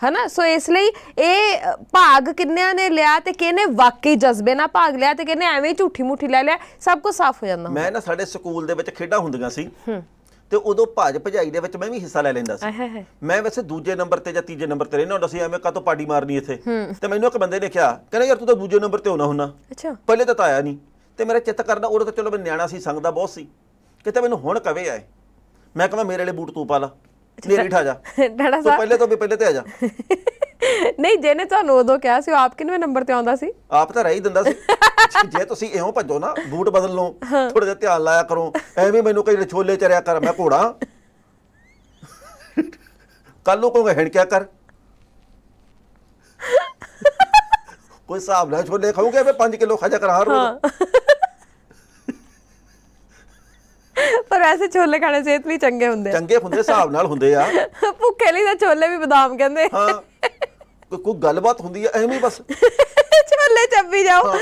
ਹਨਾ ਸੋ ਇਸ ਲਈ ਇਹ ਭਾਗ ਕਿੰਨਿਆਂ ਨੇ ਲਿਆ ਤੇ ਕਿਹਨੇ ਵਾਕਈ ਜਜ਼ਬੇ ਨਾਲ ਭਾਗ ਲਿਆ ਤੇ ਕਿਹਨੇ ਐਵੇਂ ਝੂਠੀ ਮੁੱਠੀ ਲੈ ਲਿਆ ਸਭ ਕੁਝ ਸਾਫ਼ ਹੋ ਜਾਂਦਾ ਮੈਂ ਨਾ ਸਾਡੇ ਸਕੂਲ ਦੇ ਵਿੱਚ ਖੇਡਾਂ ਹੁੰਦੀਆਂ ਸੀ ਤੇ ਉਦੋਂ ਭਾਜ ਭਜਾਈ ਦੇ ਵਿੱਚ ਮੈਂ ਵੀ ਹਿੱਸਾ ਲੈ ਲੈਂਦਾ ਸੀ ਮੈਂ ਵੈਸੇ ਦੂਜੇ ਨੰਬਰ ਤੇ ਜਾਂ ਤੀਜੇ ਨੰਬਰ ਤੇ ਰਹਿਣਾ ਹੁੰਦਾ ਸੀ ਐਵੇਂ ਤੋਂ ਪਾੜੀ ਮਾਰਨੀ ਇੱਥੇ ਤੇ ਮੈਨੂੰ ਇੱਕ ਬੰਦੇ ਨੇ ਕਿਹਾ ਕਹਿੰਦਾ ਯਾਰ ਤੂੰ ਤਾਂ ਦੂਜੇ ਨੰਬਰ ਤੇ ਹੋਣਾ ਹੁੰਨਾ ਅੱਛਾ ਪਹਿਲੇ ਤਾਂ ਆਇਆ ਨਹੀਂ ਤੇ ਮੇਰਾ ਚਿੱਤ ਕਰਦਾ ਉਹ ਤਾਂ ਚਲੋ ਮੈਂ ਨਿਆਣਾ ਸੀ ਸੰਗ ਦਾ ਬਹੁਤ ਸੀ ਕਿਤੇ ਮੈਨੂੰ ਹੁਣ ਕਵੇ ਆਏ ਮੈਂ ਕਹਿੰਦਾ ਮੇਰੇ ਵਾਲੇ ਬੂਟ ਤੂੰ ਪਾ ਲਾ ਨਹੀਂ ਰੀਠਾ ਜਾ ਡਾੜਾ ਸਾਹਿਬ ਪਹਿਲੇ ਤੋਂ ਵੀ ਪਹਿਲੇ ਤੇ ਆ ਜਾ ਨਹੀਂ ਜਿਹਨੇ ਤੁਹਾਨੂੰ ਉਦੋਂ ਕਿਹਾ ਸੀ ਉਹ ਆਪ ਕਿਨਵੇਂ ਨੰਬਰ ਤੇ ਆਉਂਦਾ ਸੀ ਆਪ ਤਾਂ ਰਹੀ ਦਿੰਦਾ ਸੀ ਜੇ ਤੁਸੀਂ ਇਹੋ ਭੱਜੋ ਨਾ ਬੂਟ ਬਦਲ ਲਓ ਥੋੜਾ ਜਿਹਾ ਧਿਆਨ ਲਾਇਆ ਕਰੋ ਐਵੇਂ ਮੈਨੂੰ ਕਈ ਰਛੋਲੇ ਚਰਿਆ ਕਰ ਮੈਂ ਘੋੜਾ ਕੱਲ ਨੂੰ ਹਣ ਕਿਆ ਕਰ ਕੋਈ ਸਾਹਬ ਨਾ ਛੋਲੇ ਖਾਉਂਗੇ ਮੈਂ 5 ਕਿਲੋ ਖਾਜਾ ਕਰਾ ਰੋ ਪਰ ਵੈਸੇ ਛੋਲੇ ਖਾਣੇ ਸਿਹਤ ਲਈ ਚੰਗੇ ਹੁੰਦੇ ਆ ਚੰਗੇ ਹੁੰਦੇ ਹਿਸਾਬ ਨਾਲ ਹੁੰਦੇ ਆ [laughs] ਭੁੱਖੇ ਲਈ ਤਾਂ ਛੋਲੇ ਵੀ ਬਦਾਮ ਕਹਿੰਦੇ ਹਾਂ ਕੋਈ ਗੱਲਬਾਤ ਹੁੰਦੀ ਆ ਐਵੇਂ ਬਸ [laughs] ਛੋਲੇ ਚੱਬੀ ਜਾਓ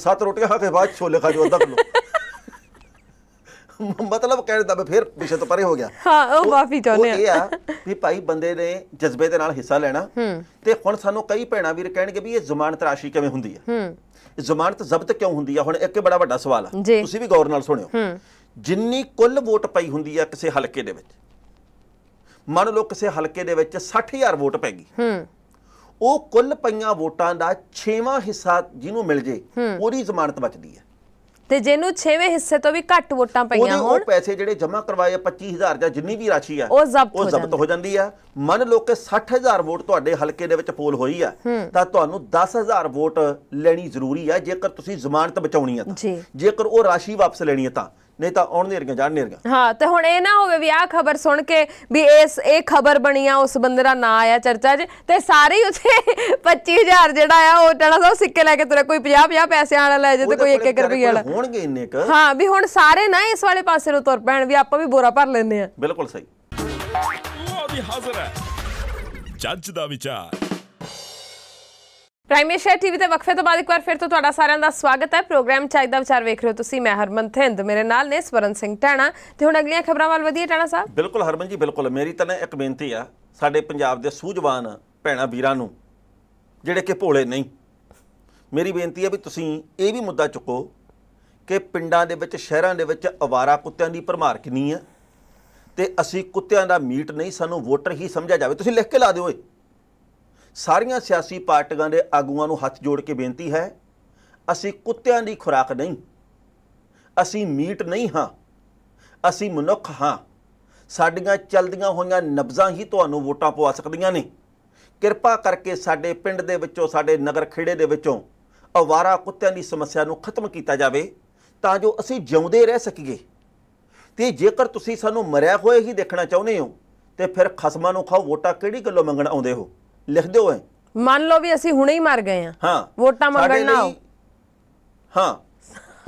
ਸੱਤ ਰੋਟੀਆਂ ਖਾ ਕੇ ਬਾਅਦ ਛੋਲੇ ਖਾ ਜੋ ਅੱਧਾ ਕਿਲੋ ਮਤਲਬ ਕਹਿਣ ਦਾ ਮੈਂ ਫਿਰ ਪਿੱਛੇ ਤੋਂ ਪਰੇ ਹੋ ਗਿਆ ਹਾਂ ਉਹ ਮਾਫੀ ਚਾਹੁੰਦੇ ਆ ਇਹ ਆ ਵੀ ਭਾਈ ਬੰਦੇ ਨੇ ਜਜ਼ਬੇ ਦੇ ਨਾਲ ਹਿੱਸਾ ਲੈਣਾ ਹੂੰ ਤੇ ਹੁਣ ਸਾਨੂੰ ਕਈ ਭੈਣਾ ਵੀਰ ਕਹਿਣਗੇ ਵੀ ਇਹ ਜ਼ਮਾਨਤ ਰਾਸ਼ੀ ਕਿਵੇਂ ਹੁੰਦੀ ਆ ਹੂੰ ਜ਼ਮਾਨਤ ਜ਼ਬਤ ਕਿਉਂ ਹੁੰਦੀ ਆ ਹੁਣ ਇੱਕ ਬੜਾ ਵੱਡਾ ਸਵਾਲ ਆ ਤੁਸੀਂ ਵੀ ਗੌਰ ਨਾਲ ਸੁਣਿਓ ਜਿੰਨੀ ਕੁੱਲ ਵੋਟ ਪਈ ਹੁੰਦੀ ਆ ਕਿਸੇ ਹਲਕੇ ਦੇ ਵਿੱਚ ਮੰਨ ਲਓ ਕਿਸੇ ਹਲਕੇ ਦੇ ਵਿੱਚ 60000 ਵੋਟ ਪੈ ਗਈ ਹੂੰ ਉਹ ਕੁੱਲ ਪਈਆਂ ਵੋਟਾਂ ਦਾ 6ਵਾਂ ਹਿੱਸਾ ਜਿਹਨੂੰ ਮਿਲ ਜੇ ਉਹਦੀ ਜ਼ਮਾਨਤ ਬਚਦੀ ਆ ਤੇ ਜਿਹਨੂੰ 6ਵੇਂ ਹਿੱਸੇ ਤੋਂ ਵੀ ਘੱਟ ਵੋਟਾਂ ਪਈਆਂ ਹੋਣ ਉਹ ਪੈਸੇ ਜਿਹੜੇ ਜਮ੍ਹਾਂ ਕਰਵਾਏ 25000 ਜਾਂ ਜਿੰਨੀ ਵੀ ਰਾਸ਼ੀ ਆ ਉਹ ਜ਼ਬਤ ਹੋ ਜਾਂਦੀ ਆ ਮੰਨ ਲਓ ਕਿ 60000 ਵੋਟ ਤੁਹਾਡੇ ਹਲਕੇ ਦੇ ਵਿੱਚ ਪੋਲ ਹੋਈ ਆ ਤਾਂ ਤੁਹਾਨੂੰ 10000 ਵੋਟ ਲੈਣੀ ਜ਼ਰੂਰੀ ਆ ਜੇਕਰ ਤੁਸੀਂ ਜ਼ਮਾਨਤ ਬਚਾਉਣੀ ਆ ਤਾਂ ਜੇਕਰ ਉਹ ਰਾਸ਼ੀ ਵਾਪਸ ਲੈਣੀ ਆ ਤਾਂ ਨਹੀਂ ਤਾਂ ਆਉਣ ਨਹੀਂ ਰਗੀਆਂ ਜਾਣ ਨਹੀਂ ਰਗੀਆਂ ਹਾਂ ਤੇ ਹੁਣ ਇਹ ਨਾ ਹੋਵੇ ਵੀ ਆ ਖਬਰ ਸੁਣ ਕੇ ਵੀ ਇਸ ਇਹ ਖਬਰ ਬਣੀ ਆ ਉਸ ਬੰਦੇ ਦਾ ਨਾਂ ਆਇਆ ਚਰਚਾ 'ਚ ਤੇ ਸਾਰੇ ਹੀ ਉੱਥੇ 25000 [laughs] ਜਿਹੜਾ ਆ ਉਹ ਟਣਾ ਸੋ ਸਿੱਕੇ ਲੈ ਕੇ ਤੁਰੇ ਕੋਈ 50 50 ਪੈਸੇ ਵਾਲਾ ਲੈ ਜੇ ਤੇ ਕੋਈ 1 1 ਰੁਪਏ ਵਾਲਾ ਹੋਣਗੇ ਇੰਨੇ ਕ ਹਾਂ ਵੀ ਹੁਣ ਸਾਰੇ ਨਾ ਇਸ ਵਾਲੇ ਪਾਸੇ ਨੂੰ ਤੁਰ ਪੈਣ ਵੀ ਆਪਾਂ ਵੀ ਬੋਰਾ ਭਰ ਲੈਨੇ ਆ ਬਿਲਕੁਲ ਸਹੀ ਉਹ ਵੀ ਹਾਜ਼ਰ ਹੈ ਜੱਜ ਦਾ ਵਿਚਾਰ ਪ੍ਰਾਈਮ ਟੀਵੀ ਤੇ ਵਕਫੇ ਤੋਂ ਬਾਅਦ ਇੱਕ ਵਾਰ ਫਿਰ ਤੋਂ ਤੁਹਾਡਾ ਸਾਰਿਆਂ ਦਾ ਸਵਾਗਤ ਹੈ ਪ੍ਰੋਗਰਾਮ ਚਾਹੀ ਦਾ ਵਿਚਾਰ ਵੇਖ ਰਹੇ ਹੋ ਤੁਸੀਂ ਮੈਂ ਹਰਮਨ ਥਿੰਦ ਮੇਰੇ ਨਾਲ ਨੇ ਸਵਰਨ ਸਿੰਘ ਟਾਣਾ ਤੇ ਹੁਣ ਅਗਲੀਆਂ ਖਬਰਾਂ ਵੱਲ ਵਧੀਏ ਟਾਣਾ ਸਾਹਿਬ ਬਿਲਕੁਲ ਹਰਮਨ ਜੀ ਬਿਲਕੁਲ ਮੇਰੀ ਤਾਂ ਇੱਕ ਬੇਨਤੀ ਆ ਸਾਡੇ ਪੰਜਾਬ ਦੇ ਸੂਝਵਾਨ ਭੈਣਾ ਵੀਰਾਂ ਨੂੰ ਜਿਹੜੇ ਕਿ ਭੋਲੇ ਨਹੀਂ ਮੇਰੀ ਬੇਨਤੀ ਹੈ ਵੀ ਤੁਸੀਂ ਇਹ ਵੀ ਮੁੱਦਾ ਚੁੱਕੋ ਕਿ ਪਿੰਡਾਂ ਦੇ ਵਿੱਚ ਸ਼ਹਿਰਾਂ ਦੇ ਵਿੱਚ ਅਵਾਰਾ ਕੁੱਤਿਆਂ ਦੀ ਭਰਮਾਰ ਕਿੰਨੀ ਆ ਤੇ ਅਸੀਂ ਕੁੱਤਿਆਂ ਦਾ ਮੀਟ ਨਹੀਂ ਸਾਨੂੰ ਵੋਟਰ ਹੀ ਸਮਝਿਆ ਜਾਵੇ ਤੁਸੀਂ ਲਿਖ ਕੇ ਲਾ ਦਿਓ ਏ ਸਾਰੀਆਂ ਸਿਆਸੀ ਪਾਰਟੀਆਂ ਦੇ ਆਗੂਆਂ ਨੂੰ ਹੱਥ ਜੋੜ ਕੇ ਬੇਨਤੀ ਹੈ ਅਸੀਂ ਕੁੱਤਿਆਂ ਦੀ ਖੁਰਾਕ ਨਹੀਂ ਅਸੀਂ ਮੀਟ ਨਹੀਂ ਹਾਂ ਅਸੀਂ ਮਨੁੱਖ ਹਾਂ ਸਾਡੀਆਂ ਚਲਦੀਆਂ ਹੋਈਆਂ ਨਬਜ਼ਾਂ ਹੀ ਤੁਹਾਨੂੰ ਵੋਟਾਂ ਪਵਾ ਸਕਦੀਆਂ ਨੇ ਕਿਰਪਾ ਕਰਕੇ ਸਾਡੇ ਪਿੰਡ ਦੇ ਵਿੱਚੋਂ ਸਾਡੇ ਨਗਰ ਖੇੜੇ ਦੇ ਵਿੱਚੋਂ ਅਵਾਰਾ ਕੁੱਤਿਆਂ ਦੀ ਸਮੱਸਿਆ ਨੂੰ ਖਤਮ ਕੀਤਾ ਜਾਵੇ ਤਾਂ ਜੋ ਅਸੀਂ ਜਿਉਂਦੇ ਰਹਿ ਸਕੀਏ ਤੇ ਜੇਕਰ ਤੁਸੀਂ ਸਾਨੂੰ ਮਰਿਆ ਹੋਏ ਹੀ ਦੇਖਣਾ ਚਾਹੁੰਦੇ ਹੋ ਤੇ ਫਿਰ ਖਸਮਾਂ ਨੂੰ ਖਾਓ ਵੋਟਾਂ ਕਿਹੜੀ ਗੱਲੋਂ ਮੰਗਣ ਆਉਂਦੇ ਹੋ ਲਿਖਦੇ ਹੋਏ ਮੰਨ ਲਓ ਵੀ ਅਸੀਂ ਹੁਣੇ ਹੀ ਮਰ ਗਏ ਆ ਹਾਂ ਵੋਟਾਂ ਮੰਗਣ ਨਾ ਹਾਂ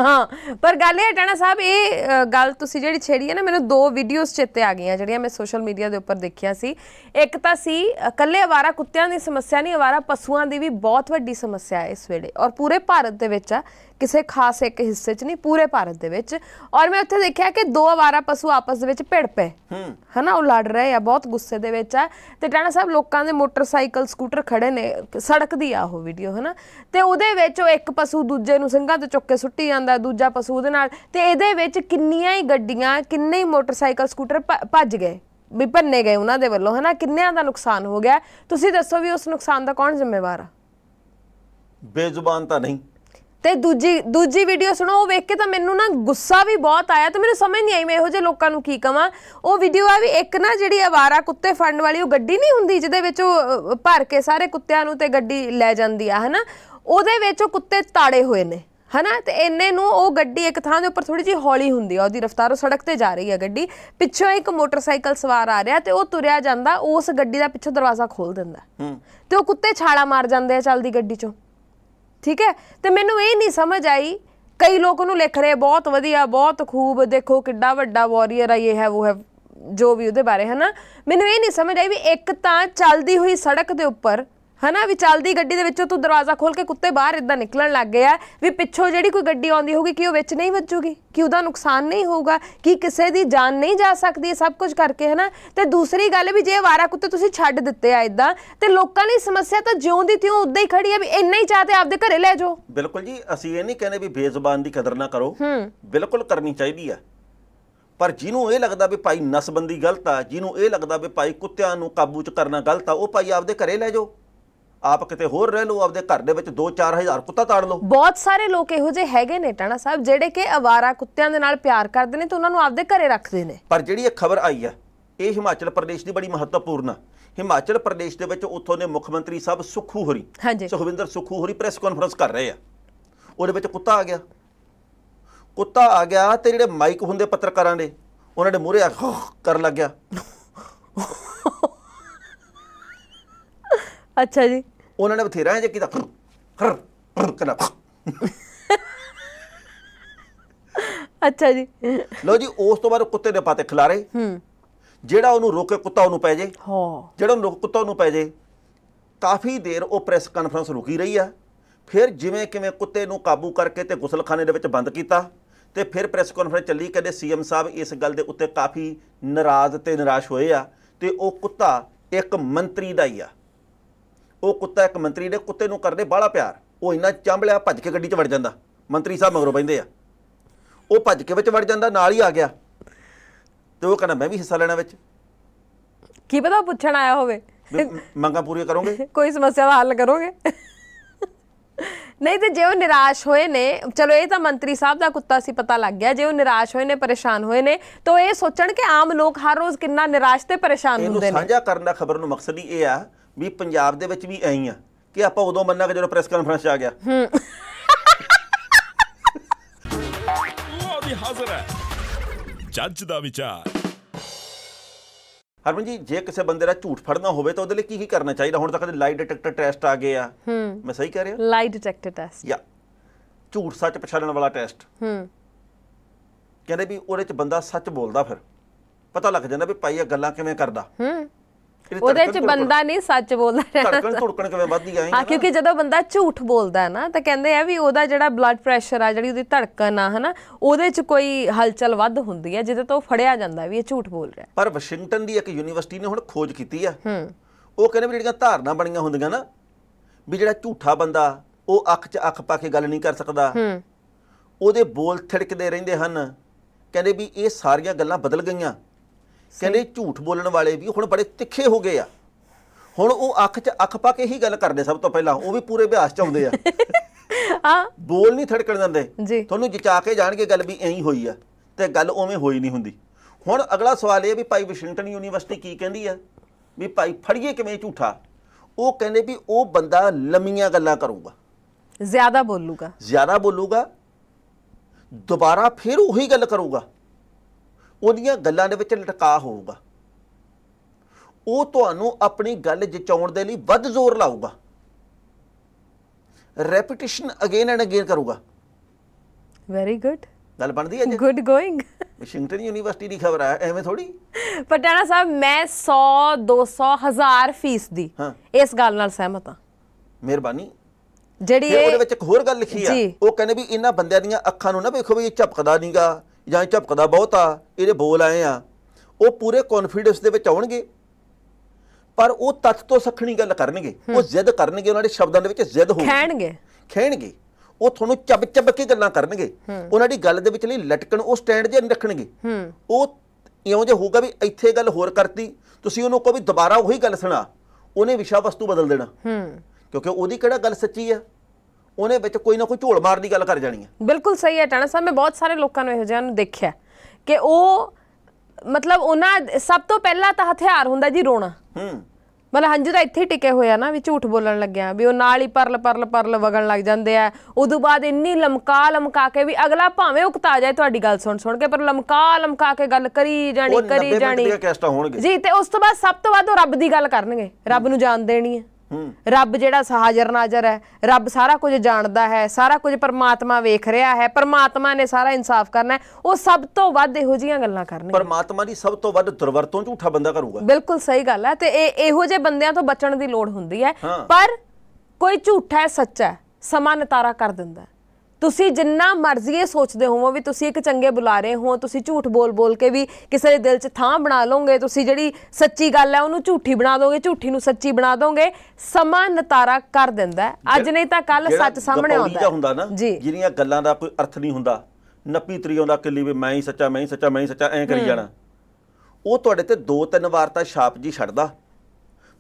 ਹਾਂ ਪਰ ਗੱਲ ਇਹ ਟਾਣਾ ਸਾਹਿਬ ਇਹ ਗੱਲ ਤੁਸੀਂ ਜਿਹੜੀ ਛੇੜੀ ਹੈ ਨਾ ਮੈਨੂੰ ਦੋ ਵੀਡੀਓਜ਼ ਚਿੱਤੇ ਆ ਗਈਆਂ ਜਿਹੜੀਆਂ ਮੈਂ ਸੋਸ਼ਲ ਮੀਡੀਆ ਦੇ ਉੱਪਰ ਦੇਖਿਆ ਸੀ ਇੱਕ ਤਾਂ ਸੀ ਇਕੱਲੇ ਆਵਾਰਾ ਕੁੱਤਿਆਂ ਦੀ ਸਮੱਸਿਆ ਨਹੀਂ ਆਵਾਰਾ ਪਸ਼ੂਆਂ ਦੀ ਵੀ ਬਹੁਤ ਵੱਡੀ ਸਮੱਸਿਆ ਹੈ ਇਸ ਵੇਲੇ ਔਰ ਪੂਰੇ ਭਾਰਤ ਦੇ ਵਿੱਚ ਆ ਕਿਸੇ ਖਾਸ ਇੱਕ ਹਿੱਸੇ 'ਚ ਨਹੀਂ ਪੂਰੇ ਭਾਰਤ ਦੇ ਵਿੱਚ ਔਰ ਮੈਂ ਉੱਥੇ ਦੇਖਿਆ ਕਿ ਦੋ ਆਵਾਰਾ ਪਸ਼ੂ ਆਪਸ ਦੇ ਵਿੱਚ ਭਿੜ ਪਏ ਹਨਾ ਉਹ ਲੜ ਰਹੇ ਆ ਬਹੁਤ ਗੁੱਸੇ ਦੇ ਵਿੱਚ ਆ ਤੇ ਟਾਣਾ ਸਾਹਿਬ ਲੋਕਾਂ ਦੇ ਮੋਟਰਸਾਈਕਲ ਸਕੂਟਰ ਖੜੇ ਨੇ ਸੜਕ ਦੀ ਆ ਉਹ ਵੀਡੀਓ ਹਨਾ ਤੇ ਉਹਦੇ ਵਿੱਚ ਉਹ ਇੱਕ ਪਸ਼ੂ ਦੂਜੇ ਨੂੰ ਸੰਘਾਂ ਤੇ ਚੁੱਕ ਕੇ ਸੁੱਟੀ ਜਾਂਦਾ ਦੂਜਾ ਪਸ਼ੂ ਉਹਦੇ ਨਾਲ ਤੇ ਇਹਦੇ ਵਿੱਚ ਕਿੰਨੀਆਂ ਹੀ ਗੱਡੀਆਂ ਕਿੰਨੇ ਹੀ ਮੋਟਰਸਾਈਕਲ ਸਕੂਟਰ ਭੱਜ ਗਏ ਵੀ ਭੰਨੇ ਗਏ ਉਹਨਾਂ ਦੇ ਵੱਲੋਂ ਹਨਾ ਕਿੰਨਿਆਂ ਦਾ ਨੁਕਸਾਨ ਹੋ ਗਿਆ ਤੁਸੀਂ ਦੱਸੋ ਵੀ ਉਸ ਨੁਕਸਾਨ ਦਾ ਕੌਣ ਜ਼ਿੰਮੇਵਾਰ ਆ ਬੇਜ਼ੁਬਾਨ ਤਾਂ ਨਹੀਂ ਤੇ ਦੂਜੀ ਦੂਜੀ ਵੀਡੀਓ ਸੁਣੋ ਉਹ ਵੇਖ ਕੇ ਤਾਂ ਮੈਨੂੰ ਨਾ ਗੁੱਸਾ ਵੀ ਬਹੁਤ ਆਇਆ ਤੇ ਮੈਨੂੰ ਸਮਝ ਨਹੀਂ ਆਈ ਮੈਂ ਇਹੋ ਜਿਹੇ ਲੋਕਾਂ ਨੂੰ ਕੀ ਕਵਾਂ ਉਹ ਵੀਡੀਓ ਆ ਵੀ ਇੱਕ ਨਾ ਜਿਹੜੀ ਆਵਾਰਾ ਕੁੱਤੇ ਫੜਨ ਵਾਲੀ ਉਹ ਗੱਡੀ ਨਹੀਂ ਹੁੰਦੀ ਜਿਹਦੇ ਵਿੱਚ ਉਹ ਭਰ ਕੇ ਸਾਰੇ ਕੁੱਤਿਆਂ ਨੂੰ ਤੇ ਗੱਡੀ ਲੈ ਜਾਂਦੀ ਆ ਹਨਾ ਉਹਦੇ ਵਿੱਚ ਉਹ ਕੁੱਤੇ ਤਾੜੇ ਹੋਏ ਨੇ ਹਨਾ ਤੇ ਇੰਨੇ ਨੂੰ ਉਹ ਗੱਡੀ ਇੱਕ ਥਾਂ ਦੇ ਉੱਪਰ ਥੋੜੀ ਜਿਹੀ ਹੌਲੀ ਹੁੰਦੀ ਆ ਉਹਦੀ ਰਫ਼ਤਾਰ ਉਹ ਸੜਕ ਤੇ ਜਾ ਰਹੀ ਆ ਗੱਡੀ ਪਿੱਛੋਂ ਇੱਕ ਮੋਟਰਸਾਈਕਲ ਸਵਾਰ ਆ ਰਿਹਾ ਤੇ ਉਹ ਤੁਰਿਆ ਜਾਂਦਾ ਉਸ ਗੱਡੀ ਦਾ ਪਿੱਛੋਂ ਦਰਵਾਜ਼ਾ ਖੋਲ ਦਿੰਦਾ ਹੂੰ ਤੇ ਉਹ ਕੁੱਤੇ ਛਾਲਾ ਮਾਰ ਜਾਂਦੇ ਆ ਚੱਲਦੀ ਗੱਡੀ ਚੋਂ ਠੀਕ ਹੈ ਤੇ ਮੈਨੂੰ ਇਹ ਨਹੀਂ ਸਮਝ ਆਈ ਕਈ ਲੋਕ ਉਹਨੂੰ ਲਿਖ ਰਹੇ ਬਹੁਤ ਵਧੀਆ ਬਹੁਤ ਖੂਬ ਦੇਖੋ ਕਿੱਡਾ ਵੱਡਾ ਵਾਰੀਅਰ ਆ ਇਹ ਹੈ ਉਹ ਹੈ ਜੋ ਵੀ ਉਹਦੇ ਬਾਰੇ ਹੈ ਨਾ ਮੈਨੂੰ ਇਹ ਨਹੀਂ ਸਮਝ ਆਈ ਵੀ ਇੱਕ ਤਾਂ ਚੱਲਦੀ ਹੋਈ ਸੜਕ ਦੇ ਉੱਪਰ ਹਨਾ ਵੀ ਚੱਲਦੀ ਗੱਡੀ ਦੇ ਵਿੱਚੋਂ ਤੂੰ ਦਰਵਾਜ਼ਾ ਖੋਲ ਕੇ ਕੁੱਤੇ ਬਾਹਰ ਇਦਾਂ ਨਿਕਲਣ ਲੱਗ ਗਿਆ ਵੀ ਪਿੱਛੋਂ ਜਿਹੜੀ ਕੋਈ ਗੱਡੀ ਆਉਂਦੀ ਹੋਊਗੀ ਕਿ ਉਹ ਵਿੱਚ ਨਹੀਂ ਵੱਜੂਗੀ ਕਿ ਉਹਦਾ ਨੁਕਸਾਨ ਨਹੀਂ ਹੋਊਗਾ ਕਿ ਕਿਸੇ ਦੀ ਜਾਨ ਨਹੀਂ ਜਾ ਸਕਦੀ ਇਹ ਸਭ ਕੁਝ ਕਰਕੇ ਹਨਾ ਤੇ ਦੂਸਰੀ ਗੱਲ ਵੀ ਜੇ ਵਾਰਾ ਕੁੱਤੇ ਤੁਸੀਂ ਛੱਡ ਦਿੱਤੇ ਆ ਇਦਾਂ ਤੇ ਲੋਕਾਂ ਲਈ ਸਮੱਸਿਆ ਤਾਂ ਜਿਉਂ ਦੀ ਤਿਉਂ ਉਦਾਂ ਹੀ ਖੜੀ ਆ ਵੀ ਇੰਨਾ ਹੀ ਚਾਹਤੇ ਆਪਦੇ ਘਰੇ ਲੈ ਜਾਓ ਬਿਲਕੁਲ ਜੀ ਅਸੀਂ ਇਹ ਨਹੀਂ ਕਹਿੰਦੇ ਵੀ ਬੇਜ਼ੁਬਾਨ ਦੀ ਕਦਰ ਨਾ ਕਰੋ ਬਿਲਕੁਲ ਕਰਨੀ ਚਾਹੀਦੀ ਆ ਪਰ ਜਿਹਨੂੰ ਇਹ ਲੱਗਦਾ ਵੀ ਭਾਈ ਨਸਬੰਦੀ ਗਲਤ ਆ ਜਿਹਨੂੰ ਇਹ ਲੱਗਦਾ ਵੀ ਭਾਈ ਕੁੱਤਿਆਂ ਨੂੰ ਕਾਬੂ 'ਚ ਕਰਨਾ ਗਲਤ ਆ ਉਹ ਭਾਈ ਆਪਦੇ ਘਰੇ ਲੈ ਜਾਓ ਆਪ ਕਿਤੇ ਹੋਰ ਰਹਿ ਲਓ ਆਪਦੇ ਘਰ ਦੇ ਵਿੱਚ 2-4000 ਕੁੱਤਾ ਤਾੜ ਲਓ ਬਹੁਤ ਸਾਰੇ ਲੋਕ ਇਹੋ ਜਿਹੇ ਹੈਗੇ ਨੇ ਟਾਣਾ ਸਾਹਿਬ ਜਿਹੜੇ ਕਿ ਆਵਾਰਾ ਕੁੱਤਿਆਂ ਦੇ ਨਾਲ ਪਿਆਰ ਕਰਦੇ ਨੇ ਤੇ ਉਹਨਾਂ ਨੂੰ ਆਪਦੇ ਘਰੇ ਰੱਖਦੇ ਨੇ ਪਰ ਜਿਹੜੀ ਇਹ ਖਬਰ ਆਈ ਹੈ ਇਹ ਹਿਮਾਚਲ ਪ੍ਰਦੇਸ਼ ਦੀ ਬੜੀ ਮਹੱਤਵਪੂਰਨ ਆ ਹਿਮਾਚਲ ਪ੍ਰਦੇਸ਼ ਦੇ ਵਿੱਚ ਉੱਥੋਂ ਦੇ ਮੁੱਖ ਮੰਤਰੀ ਸਾਹਿਬ ਸੁਖੂ ਹੋਰੀ ਸੁਖਵਿੰਦਰ ਸੁਖੂ ਹੋਰੀ ਪ੍ਰੈਸ ਕਾਨਫਰੰਸ ਕਰ ਰਹੇ ਆ ਉਹਦੇ ਵਿੱਚ ਕੁੱਤਾ ਆ ਗਿਆ ਕੁੱਤਾ ਆ ਗਿਆ ਤੇ ਜਿਹੜੇ ਮਾਈਕ ਹੁੰਦੇ ਪੱਤਰਕਾਰਾਂ ਦੇ ਉਹਨਾਂ ਦੇ ਮੂਹਰੇ ਕਰਨ ਲੱਗ ਗਿਆ ਅੱਛਾ ਜੀ ਉਹਨਾਂ ਨੇ ਬਥੇਰਾ ਜੇ ਕੀਤਾ ਖਰ ਖਰ ਕਨਾ ਅੱਛਾ ਜੀ ਲੋ ਜੀ ਉਸ ਤੋਂ ਬਾਅਦ ਕੁੱਤੇ ਦੇ ਪਾਤੇ ਖਿਲਾਰੇ ਹੂੰ ਜਿਹੜਾ ਉਹਨੂੰ ਰੋਕੇ ਕੁੱਤਾ ਉਹਨੂੰ ਪੈ ਜੇ ਹਾਂ ਜਿਹੜਾ ਉਹਨੂੰ ਕੁੱਤਾ ਉਹਨੂੰ ਪੈ ਜੇ ਕਾਫੀ ਦੇਰ ਉਹ ਪ੍ਰੈਸ ਕਾਨਫਰੰਸ ਰੁਕੀ ਰਹੀ ਆ ਫਿਰ ਜਿਵੇਂ ਕਿਵੇਂ ਕੁੱਤੇ ਨੂੰ ਕਾਬੂ ਕਰਕੇ ਤੇ ਗੁਸਲਖਾਨੇ ਦੇ ਵਿੱਚ ਬੰਦ ਕੀਤਾ ਤੇ ਫਿਰ ਪ੍ਰੈਸ ਕਾਨਫਰੰਸ ਚੱਲੀ ਕਹਿੰਦੇ ਸੀਐਮ ਸਾਹਿਬ ਇਸ ਗੱਲ ਦੇ ਉੱਤੇ ਕਾਫੀ ਨਾਰਾਜ਼ ਤੇ ਨਿਰਾਸ਼ ਹੋਏ ਆ ਤੇ ਉਹ ਕੁੱਤਾ ਇੱਕ ਮੰਤਰੀ ਦਾ ਹੀ ਆ ਉਹ ਕੁੱਤਾ ਇੱਕ ਮੰਤਰੀ ਦੇ ਕੁੱਤੇ ਨੂੰ ਕਰਦੇ ਬਾਲਾ ਪਿਆਰ ਉਹ ਇੰਨਾ ਚੰਬਲਿਆ ਭੱਜ ਕੇ ਗੱਡੀ 'ਚ ਵੜ ਜਾਂਦਾ ਮੰਤਰੀ ਸਾਹਿਬ ਮਗਰੋਂ ਪੈਂਦੇ ਆ ਉਹ ਭੱਜ ਕੇ ਵਿੱਚ ਵੜ ਜਾਂਦਾ ਨਾਲ ਹੀ ਆ ਗਿਆ ਤੇ ਉਹ ਕਹਿੰਦਾ ਮੈਂ ਵੀ ਹਿੱਸਾ ਲੈਣਾ ਵਿੱਚ ਕੀ ਪਤਾ ਪੁੱਛਣ ਆਇਆ ਹੋਵੇ ਮੰਗਾ ਪੂਰੀ ਕਰੋਗੇ [laughs] ਕੋਈ ਸਮੱਸਿਆ ਦਾ ਹੱਲ ਕਰੋਗੇ ਨਹੀਂ ਤੇ ਜੇ ਉਹ ਨਿਰਾਸ਼ ਹੋਏ ਨੇ ਚਲੋ ਇਹ ਤਾਂ ਮੰਤਰੀ ਸਾਹਿਬ ਦਾ ਕੁੱਤਾ ਸੀ ਪਤਾ ਲੱਗ ਗਿਆ ਜੇ ਉਹ ਨਿਰਾਸ਼ ਹੋਏ ਨੇ ਪਰੇਸ਼ਾਨ ਹੋਏ ਨੇ ਤਾਂ ਇਹ ਸੋਚਣ ਕਿ ਆਮ ਲੋਕ ਹਰ ਰੋਜ਼ ਕਿੰਨਾ ਨਿਰਾਸ਼ ਤੇ ਪਰੇਸ਼ਾਨ ਹੁੰਦੇ ਨੇ ਇਹਨੂੰ ਸਾਂਝਾ ਕਰਨ ਦਾ ਖਬਰ ਨੂੰ ਮਕਸਦ ਹੀ ਇਹ ਆ ਵੀ ਪੰਜਾਬ ਦੇ ਵਿੱਚ ਵੀ ਐਂ ਆ ਕਿ ਆਪਾਂ ਉਦੋਂ ਕਿ ਜਦੋਂ ਪ੍ਰੈਸ ਕਾਨਫਰੰਸ ਆ ਗਿਆ ਹੂੰ ਉਹ ਵੀ ਹਾਜ਼ਰ ਹੈ ਜੱਜ ਦਾ ਵਿਚਾਰ ਹਰਮਨ ਜੀ ਜੇ ਕਿਸੇ ਬੰਦੇ ਦਾ ਝੂਠ ਫੜਨਾ ਹੋਵੇ ਤਾਂ ਉਹਦੇ ਲਈ ਕੀ ਕੀ ਕਰਨਾ ਚਾਹੀਦਾ ਹੁਣ ਤੱਕ ਦੇ ਲਾਈ ਡਿਟੈਕਟਰ ਟੈਸਟ ਆ ਗਏ ਆ ਹੂੰ ਮੈਂ ਸਹੀ ਕਹਿ ਰਿਹਾ ਲਾਈ ਡਿਟੈਕਟਰ ਟੈਸਟ ਯਾ ਝੂਠ ਸੱਚ ਪਛਾਣਨ ਵਾਲਾ ਟੈਸਟ ਹੂੰ ਕਹਿੰਦੇ ਵੀ ਉਹਦੇ ਚ ਬੰਦਾ ਸੱਚ ਬੋਲਦਾ ਫਿਰ ਪਤਾ ਲੱਗ ਜਾਂਦਾ ਵੀ ਭਾਈ ਇਹ ਗੱਲਾਂ ਕਿਵੇਂ ਕਰਦਾ ਹੂੰ ਉਹਦੇ ਚ ਬੰਦਾ ਨਹੀਂ ਸੱਚ ਬੋਲਦਾ ਰਹਿੰਦਾ ਧੜਕਣ ਧੜਕਣ ਕਿਵੇਂ ਵੱਧਦੀ ਆਈ ਹਾਂ ਕਿਉਂਕਿ ਜਦੋਂ ਬੰਦਾ ਝੂਠ ਬੋਲਦਾ ਹੈ ਨਾ ਤਾਂ ਕਹਿੰਦੇ ਆ ਵੀ ਉਹਦਾ ਜਿਹੜਾ ਬਲੱਡ ਪ੍ਰੈਸ਼ਰ ਆ ਜਿਹੜੀ ਉਹਦੀ ਧੜਕਣ ਆ ਹਨਾ ਉਹਦੇ ਚ ਕੋਈ ਹਲਚਲ ਵੱਧ ਹੁੰਦੀ ਹੈ ਜਿੱਦੇ ਤੋਂ ਫੜਿਆ ਜਾਂਦਾ ਵੀ ਇਹ ਝੂਠ ਬੋਲ ਰਿਹਾ ਪਰ ਵਾਸ਼ਿੰਗਟਨ ਦੀ ਇੱਕ ਯੂਨੀਵਰਸਿਟੀ ਨੇ ਹੁਣ ਖੋਜ ਕੀਤੀ ਆ ਹੂੰ ਉਹ ਕਹਿੰਦੇ ਵੀ ਜਿਹੜੀਆਂ ਧਾਰਨਾ ਬਣੀਆਂ ਹੁੰਦੀਆਂ ਨਾ ਵੀ ਜਿਹੜਾ ਝੂਠਾ ਬੰਦਾ ਉਹ ਅੱਖ 'ਚ ਅੱਖ ਪਾ ਕੇ ਗੱਲ ਨਹੀਂ ਕਰ ਸਕਦਾ ਹੂੰ ਉਹਦੇ ਬੋਲ ਥੜਕਦੇ ਰਹਿੰਦੇ ਹਨ ਕਹਿੰਦੇ ਵੀ ਇਹ ਸਾਰੀਆਂ ਗੱਲਾਂ ਬਦਲ ਗਈਆਂ ਕਹਿੰਦੇ ਝੂਠ ਬੋਲਣ ਵਾਲੇ ਵੀ ਹੁਣ ਬੜੇ ਤਿੱਖੇ ਹੋ ਗਏ ਆ ਹੁਣ ਉਹ ਅੱਖ 'ਚ ਅੱਖ ਪਾ ਕੇ ਹੀ ਗੱਲ ਕਰਦੇ ਸਭ ਤੋਂ ਪਹਿਲਾਂ ਉਹ ਵੀ ਪੂਰੇ ਅਭਿਆਸ 'ਚ ਆਉਂਦੇ ਆ [laughs] ਹਾਂ ਬੋਲ ਨਹੀਂ ਥੜਕਣ ਦਿੰਦੇ ਤੁਹਾਨੂੰ ਜਚਾ ਕੇ ਜਾਣਗੇ ਗੱਲ ਵੀ ਐਂ ਹੋਈ ਆ ਤੇ ਗੱਲ ਉਵੇਂ ਹੋਈ ਨਹੀਂ ਹੁੰਦੀ ਹੁਣ ਅਗਲਾ ਸਵਾਲ ਇਹ ਵੀ ਭਾਈ ਵਾਸ਼ਿੰਗਟਨ ਯੂਨੀਵਰਸਿਟੀ ਕੀ ਕਹਿੰਦੀ ਆ ਵੀ ਭਾਈ ਫੜੀਏ ਕਿਵੇਂ ਝੂਠਾ ਉਹ ਕਹਿੰਦੇ ਵੀ ਉਹ ਬੰਦਾ ਲੰਮੀਆਂ ਗੱਲਾਂ ਕਰੂਗਾ ਜ਼ਿਆਦਾ ਬੋਲੂਗਾ ਜ਼ਿਆਦਾ ਬੋਲੂਗਾ ਦੁਬਾਰਾ ਫਿਰ ਉਹੀ ਗੱਲ ਕਰੂਗਾ ਉਹਦੀਆਂ ਗੱਲਾਂ ਦੇ ਵਿੱਚ ਲਟਕਾ ਹੋਊਗਾ ਉਹ ਤੁਹਾਨੂੰ ਆਪਣੀ ਗੱਲ ਜਚਾਉਣ ਦੇ ਲਈ ਵੱਧ ਜ਼ੋਰ ਲਾਊਗਾ ਰੈਪੀਟੀਸ਼ਨ ਅਗੇਨ ਐਂਡ ਅਗੇਨ ਕਰੂਗਾ ਵੈਰੀ ਗੁੱਡ ਗੱਲ ਬਣਦੀ ਹੈ ਜੀ ਗੁੱਡ ਗੋਇੰਗ ਵਾਸ਼ਿੰਗਟਨ ਯੂਨੀਵਰਸਿਟੀ ਦੀ ਖਬਰ ਆ ਐਵੇਂ ਥੋੜੀ ਪਟਿਆਣਾ ਸਾਹਿਬ ਮੈਂ 100 200 ਹਜ਼ਾਰ ਫੀਸ ਦੀ ਇਸ ਗੱਲ ਨਾਲ ਸਹਿਮਤ ਹਾਂ ਮਿਹਰਬਾਨੀ ਜਿਹੜੀ ਉਹਦੇ ਵਿੱਚ ਇੱਕ ਹੋਰ ਗੱਲ ਲਿਖੀ ਆ ਉਹ ਕਹਿੰਦੇ ਵੀ ਇਹਨਾਂ ਬੰਦਿਆਂ ਦੀਆਂ ਅੱਖਾਂ ਨੂੰ ਨਾ ਵੇਖੋ ਵੀ ਇਹ ਝਪਕਦਾ ਨਹੀਂਗਾ ਜਾਂ ਝਪਕਦਾ ਬਹੁਤ ਆ ਇਹਦੇ ਬੋਲ ਆਏ ਆ ਉਹ ਪੂਰੇ ਕੌਨਫੀਡੈਂਸ ਦੇ ਵਿੱਚ ਆਉਣਗੇ ਪਰ ਉਹ ਤੱਤ ਤੋਂ ਸਖਣੀ ਗੱਲ ਕਰਨਗੇ ਉਹ ਜ਼ਿੱਦ ਕਰਨਗੇ ਉਹਨਾਂ ਦੇ ਸ਼ਬਦਾਂ ਦੇ ਵਿੱਚ ਜ਼ਿੱਦ ਹੋਊਗੀ ਖੈਣਗੇ ਖੈਣਗੇ ਉਹ ਤੁਹਾਨੂੰ ਚੱਬ ਚੱਬ ਕੇ ਗੱਲਾਂ ਕਰਨਗੇ ਉਹਨਾਂ ਦੀ ਗੱਲ ਦੇ ਵਿੱਚ ਲਈ ਲਟਕਣ ਉਹ ਸਟੈਂਡ ਜੇ ਰੱਖਣਗੇ ਉਹ ਇਉਂ ਜੇ ਹੋਊਗਾ ਵੀ ਇੱਥੇ ਗੱਲ ਹੋਰ ਕਰਤੀ ਤੁਸੀਂ ਉਹਨੂੰ ਕਹੋ ਵੀ ਦੁਬਾਰਾ ਉਹੀ ਗੱਲ ਸੁਣਾ ਉਹਨੇ ਵਿਸ਼ਾ ਵਸਤੂ ਬਦਲ ਦੇਣਾ ਕਿਉਂਕਿ ਉਹਦੀ ਕਿਹੜਾ ਗੱਲ ਸੱਚੀ ਆ ਉਹਨੇ ਵਿੱਚ ਕੋਈ ਨਾ ਕੋਈ ਝੋਲ ਮਾਰ ਦੀ ਗੱਲ ਕਰ ਜਾਣੀ ਹੈ ਬਿਲਕੁਲ ਸਹੀ ਹੈ ਟਾਣਾ ਸਾਹਿਬ ਮੈਂ ਬਹੁਤ ਸਾਰੇ ਲੋਕਾਂ ਨੂੰ ਇਹੋ ਜਿਹਾ ਨੂੰ ਦੇਖਿਆ ਕਿ ਉਹ ਮਤਲਬ ਉਹਨਾਂ ਸਭ ਤੋਂ ਪਹਿਲਾਂ ਤਾਂ ਹਥਿਆਰ ਹੁੰਦਾ ਜੀ ਰੋਣਾ ਹੂੰ ਮਤਲਬ ਹੰਝੂ ਤਾਂ ਇੱਥੇ ਟਿਕੇ ਹੋਇਆ ਨਾ ਵੀ ਝੂਠ ਬੋਲਣ ਲੱਗਿਆ ਵੀ ਉਹ ਨਾਲ ਹੀ ਪਰਲ ਪਰਲ ਪਰਲ ਵਗਣ ਲੱਗ ਜਾਂਦੇ ਆ ਉਦੋਂ ਬਾਅਦ ਇੰਨੀ ਲਮਕਾ ਲਮਕਾ ਕੇ ਵੀ ਅਗਲਾ ਭਾਵੇਂ ਉਕਤਾ ਜਾਏ ਤੁਹਾਡੀ ਗੱਲ ਸੁਣ ਸੁਣ ਕੇ ਪਰ ਲਮਕਾ ਲਮਕਾ ਕੇ ਗੱਲ ਕਰੀ ਜਾਣੀ ਕਰੀ ਜਾਣੀ ਜੀ ਤੇ ਉਸ ਤੋਂ ਬਾਅਦ ਸਭ ਤੋਂ ਵੱਧ ਉਹ ਰੱਬ ਦੀ ਗੱਲ ਕਰਨਗੇ ਰੱਬ ਨੂੰ ਜਾਣ ਦੇਣੀ ਹੈ ਰੱਬ ਜਿਹੜਾ ਸਹਾਜਰ ਨਾਜ਼ਰ ਹੈ ਰੱਬ ਸਾਰਾ ਕੁਝ ਜਾਣਦਾ ਹੈ ਸਾਰਾ ਕੁਝ ਪਰਮਾਤਮਾ ਵੇਖ ਰਿਹਾ ਹੈ ਪਰਮਾਤਮਾ ਨੇ ਸਾਰਾ ਇਨਸਾਫ ਕਰਨਾ ਹੈ ਉਹ ਸਭ ਤੋਂ ਵੱਧ ਇਹੋ ਜੀਆਂ ਗੱਲਾਂ ਕਰਨੇ ਪਰਮਾਤਮਾ ਦੀ ਸਭ ਤੋਂ ਵੱਧ ਦੁਰਵਰਤੋਂ ਝੂਠਾ ਬੰਦਾ ਕਰੂਗਾ ਬਿਲਕੁਲ ਸਹੀ ਗੱਲ ਹੈ ਤੇ ਇਹ ਇਹੋ ਜੇ ਬੰਦਿਆਂ ਤੋਂ ਬਚਣ ਦੀ ਲੋੜ ਹੁੰਦੀ ਹੈ ਪਰ ਕੋਈ ਝੂਠਾ ਹੈ ਸੱਚਾ ਸਮਾਂ ਨਤਾਰਾ ਕਰ ਦਿੰਦਾ ਤੁਸੀਂ ਜਿੰਨਾ ਮਰਜ਼ੀ ਇਹ ਸੋਚਦੇ ਹੋਵੋ ਵੀ ਤੁਸੀਂ ਇੱਕ ਚੰਗੇ ਬੁਲਾਰੇ ਹੋ ਤੁਸੀਂ ਝੂਠ ਬੋਲ ਬੋਲ ਕੇ ਵੀ ਕਿਸੇ ਦੇ ਦਿਲ 'ਚ ਥਾਂ ਬਣਾ ਲਓਗੇ ਤੁਸੀਂ ਜਿਹੜੀ ਸੱਚੀ ਗੱਲ ਹੈ ਉਹਨੂੰ ਝੂਠੀ ਬਣਾ ਦੋਗੇ ਝੂਠੀ ਨੂੰ ਸੱਚੀ ਬਣਾ ਦੋਗੇ ਸਮਾਂ ਨਤਾਰਾ ਕਰ ਦਿੰਦਾ ਅੱਜ ਨਹੀਂ ਤਾਂ ਕੱਲ ਸੱਚ ਸਾਹਮਣੇ ਆਉਂਦਾ ਜੀ ਜਿਹੜੀਆਂ ਗੱਲਾਂ ਦਾ ਕੋਈ ਅਰਥ ਨਹੀਂ ਹੁੰਦਾ ਨੱਪੀ ਤਰੀਓਂ ਦਾ ਕਿੱਲੀ ਵੀ ਮੈਂ ਹੀ ਸੱਚਾ ਮੈਂ ਹੀ ਸੱਚਾ ਮੈਂ ਹੀ ਸੱਚਾ ਐਂ ਕਰੀ ਜਾਣਾ ਉਹ ਤੁਹਾਡੇ ਤੇ ਦੋ ਤਿੰਨ ਵਾਰ ਤਾਂ ਛਾਪ ਜੀ ਛੱਡਦਾ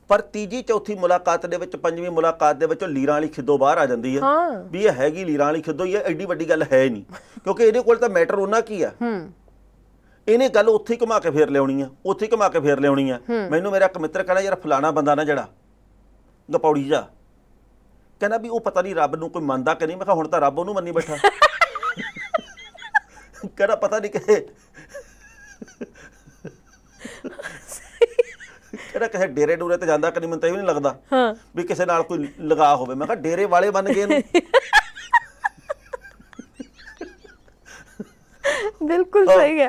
ਪਰ ਤੀਜੀ ਚੌਥੀ ਮੁਲਾਕਾਤ ਦੇ ਵਿੱਚ ਪੰਜਵੀਂ ਮੁਲਾਕਾਤ ਦੇ ਵਿੱਚ ਲੀਰਾਂ ਵਾਲੀ ਖਿੱਦੋ ਬਾਹਰ ਆ ਜਾਂਦੀ ਹੈ ਵੀ ਇਹ ਹੈਗੀ ਲੀਰਾਂ ਵਾਲੀ ਖਿੱਦੋ ਹੀ ਹੈ ਐਡੀ ਵੱਡੀ ਗੱਲ ਹੈ ਨਹੀਂ ਕਿਉਂਕਿ ਇਹਦੇ ਕੋਲ ਤਾਂ ਮੈਟਰ ਉਹਨਾਂ ਕੀ ਆ ਇਹਨੇ ਗੱਲ ਉੱਥੇ ਘੁਮਾ ਕੇ ਫੇਰ ਲਿਆਉਣੀ ਆ ਉੱਥੇ ਘੁਮਾ ਕੇ ਫੇਰ ਲਿਆਉਣੀ ਆ ਮੈਨੂੰ ਮੇਰਾ ਇੱਕ ਮਿੱਤਰ ਕਹਿੰਦਾ ਯਾਰ ਫਲਾਣਾ ਬੰਦਾ ਨਾ ਜਿਹੜਾ ਗਪੌੜੀ ਜਾ ਕਹਿੰਦਾ ਵੀ ਉਹ ਪਤਾ ਨਹੀਂ ਰੱਬ ਨੂੰ ਕੋਈ ਮੰਨਦਾ ਕਿ ਨਹੀਂ ਮੈਂ ਕਿਹਾ ਹੁਣ ਤਾਂ ਰੱਬ ਉਹਨੂੰ ਮੰਨੀ ਬੈਠਾ [laughs] ਕਹਿੰਦਾ ਪਤਾ ਨਹੀਂ ਕਿ ਜਿਹੜਾ ਕਿਸੇ ਡੇਰੇ ਡੂਰੇ ਤੇ ਜਾਂਦਾ ਕਦੀ ਮੈਨੂੰ ਤਾਂ ਇਹ ਵੀ ਨਹੀਂ ਲੱਗਦਾ ਹਾਂ ਵੀ ਕਿਸੇ ਨਾਲ ਕੋਈ ਲਗਾ ਹੋਵੇ ਮੈਂ ਕਿਹਾ ਡੇਰੇ ਵਾਲੇ ਬਣ ਗਏ ਨੇ ਬਿਲਕੁਲ ਸਹੀ ਹੈ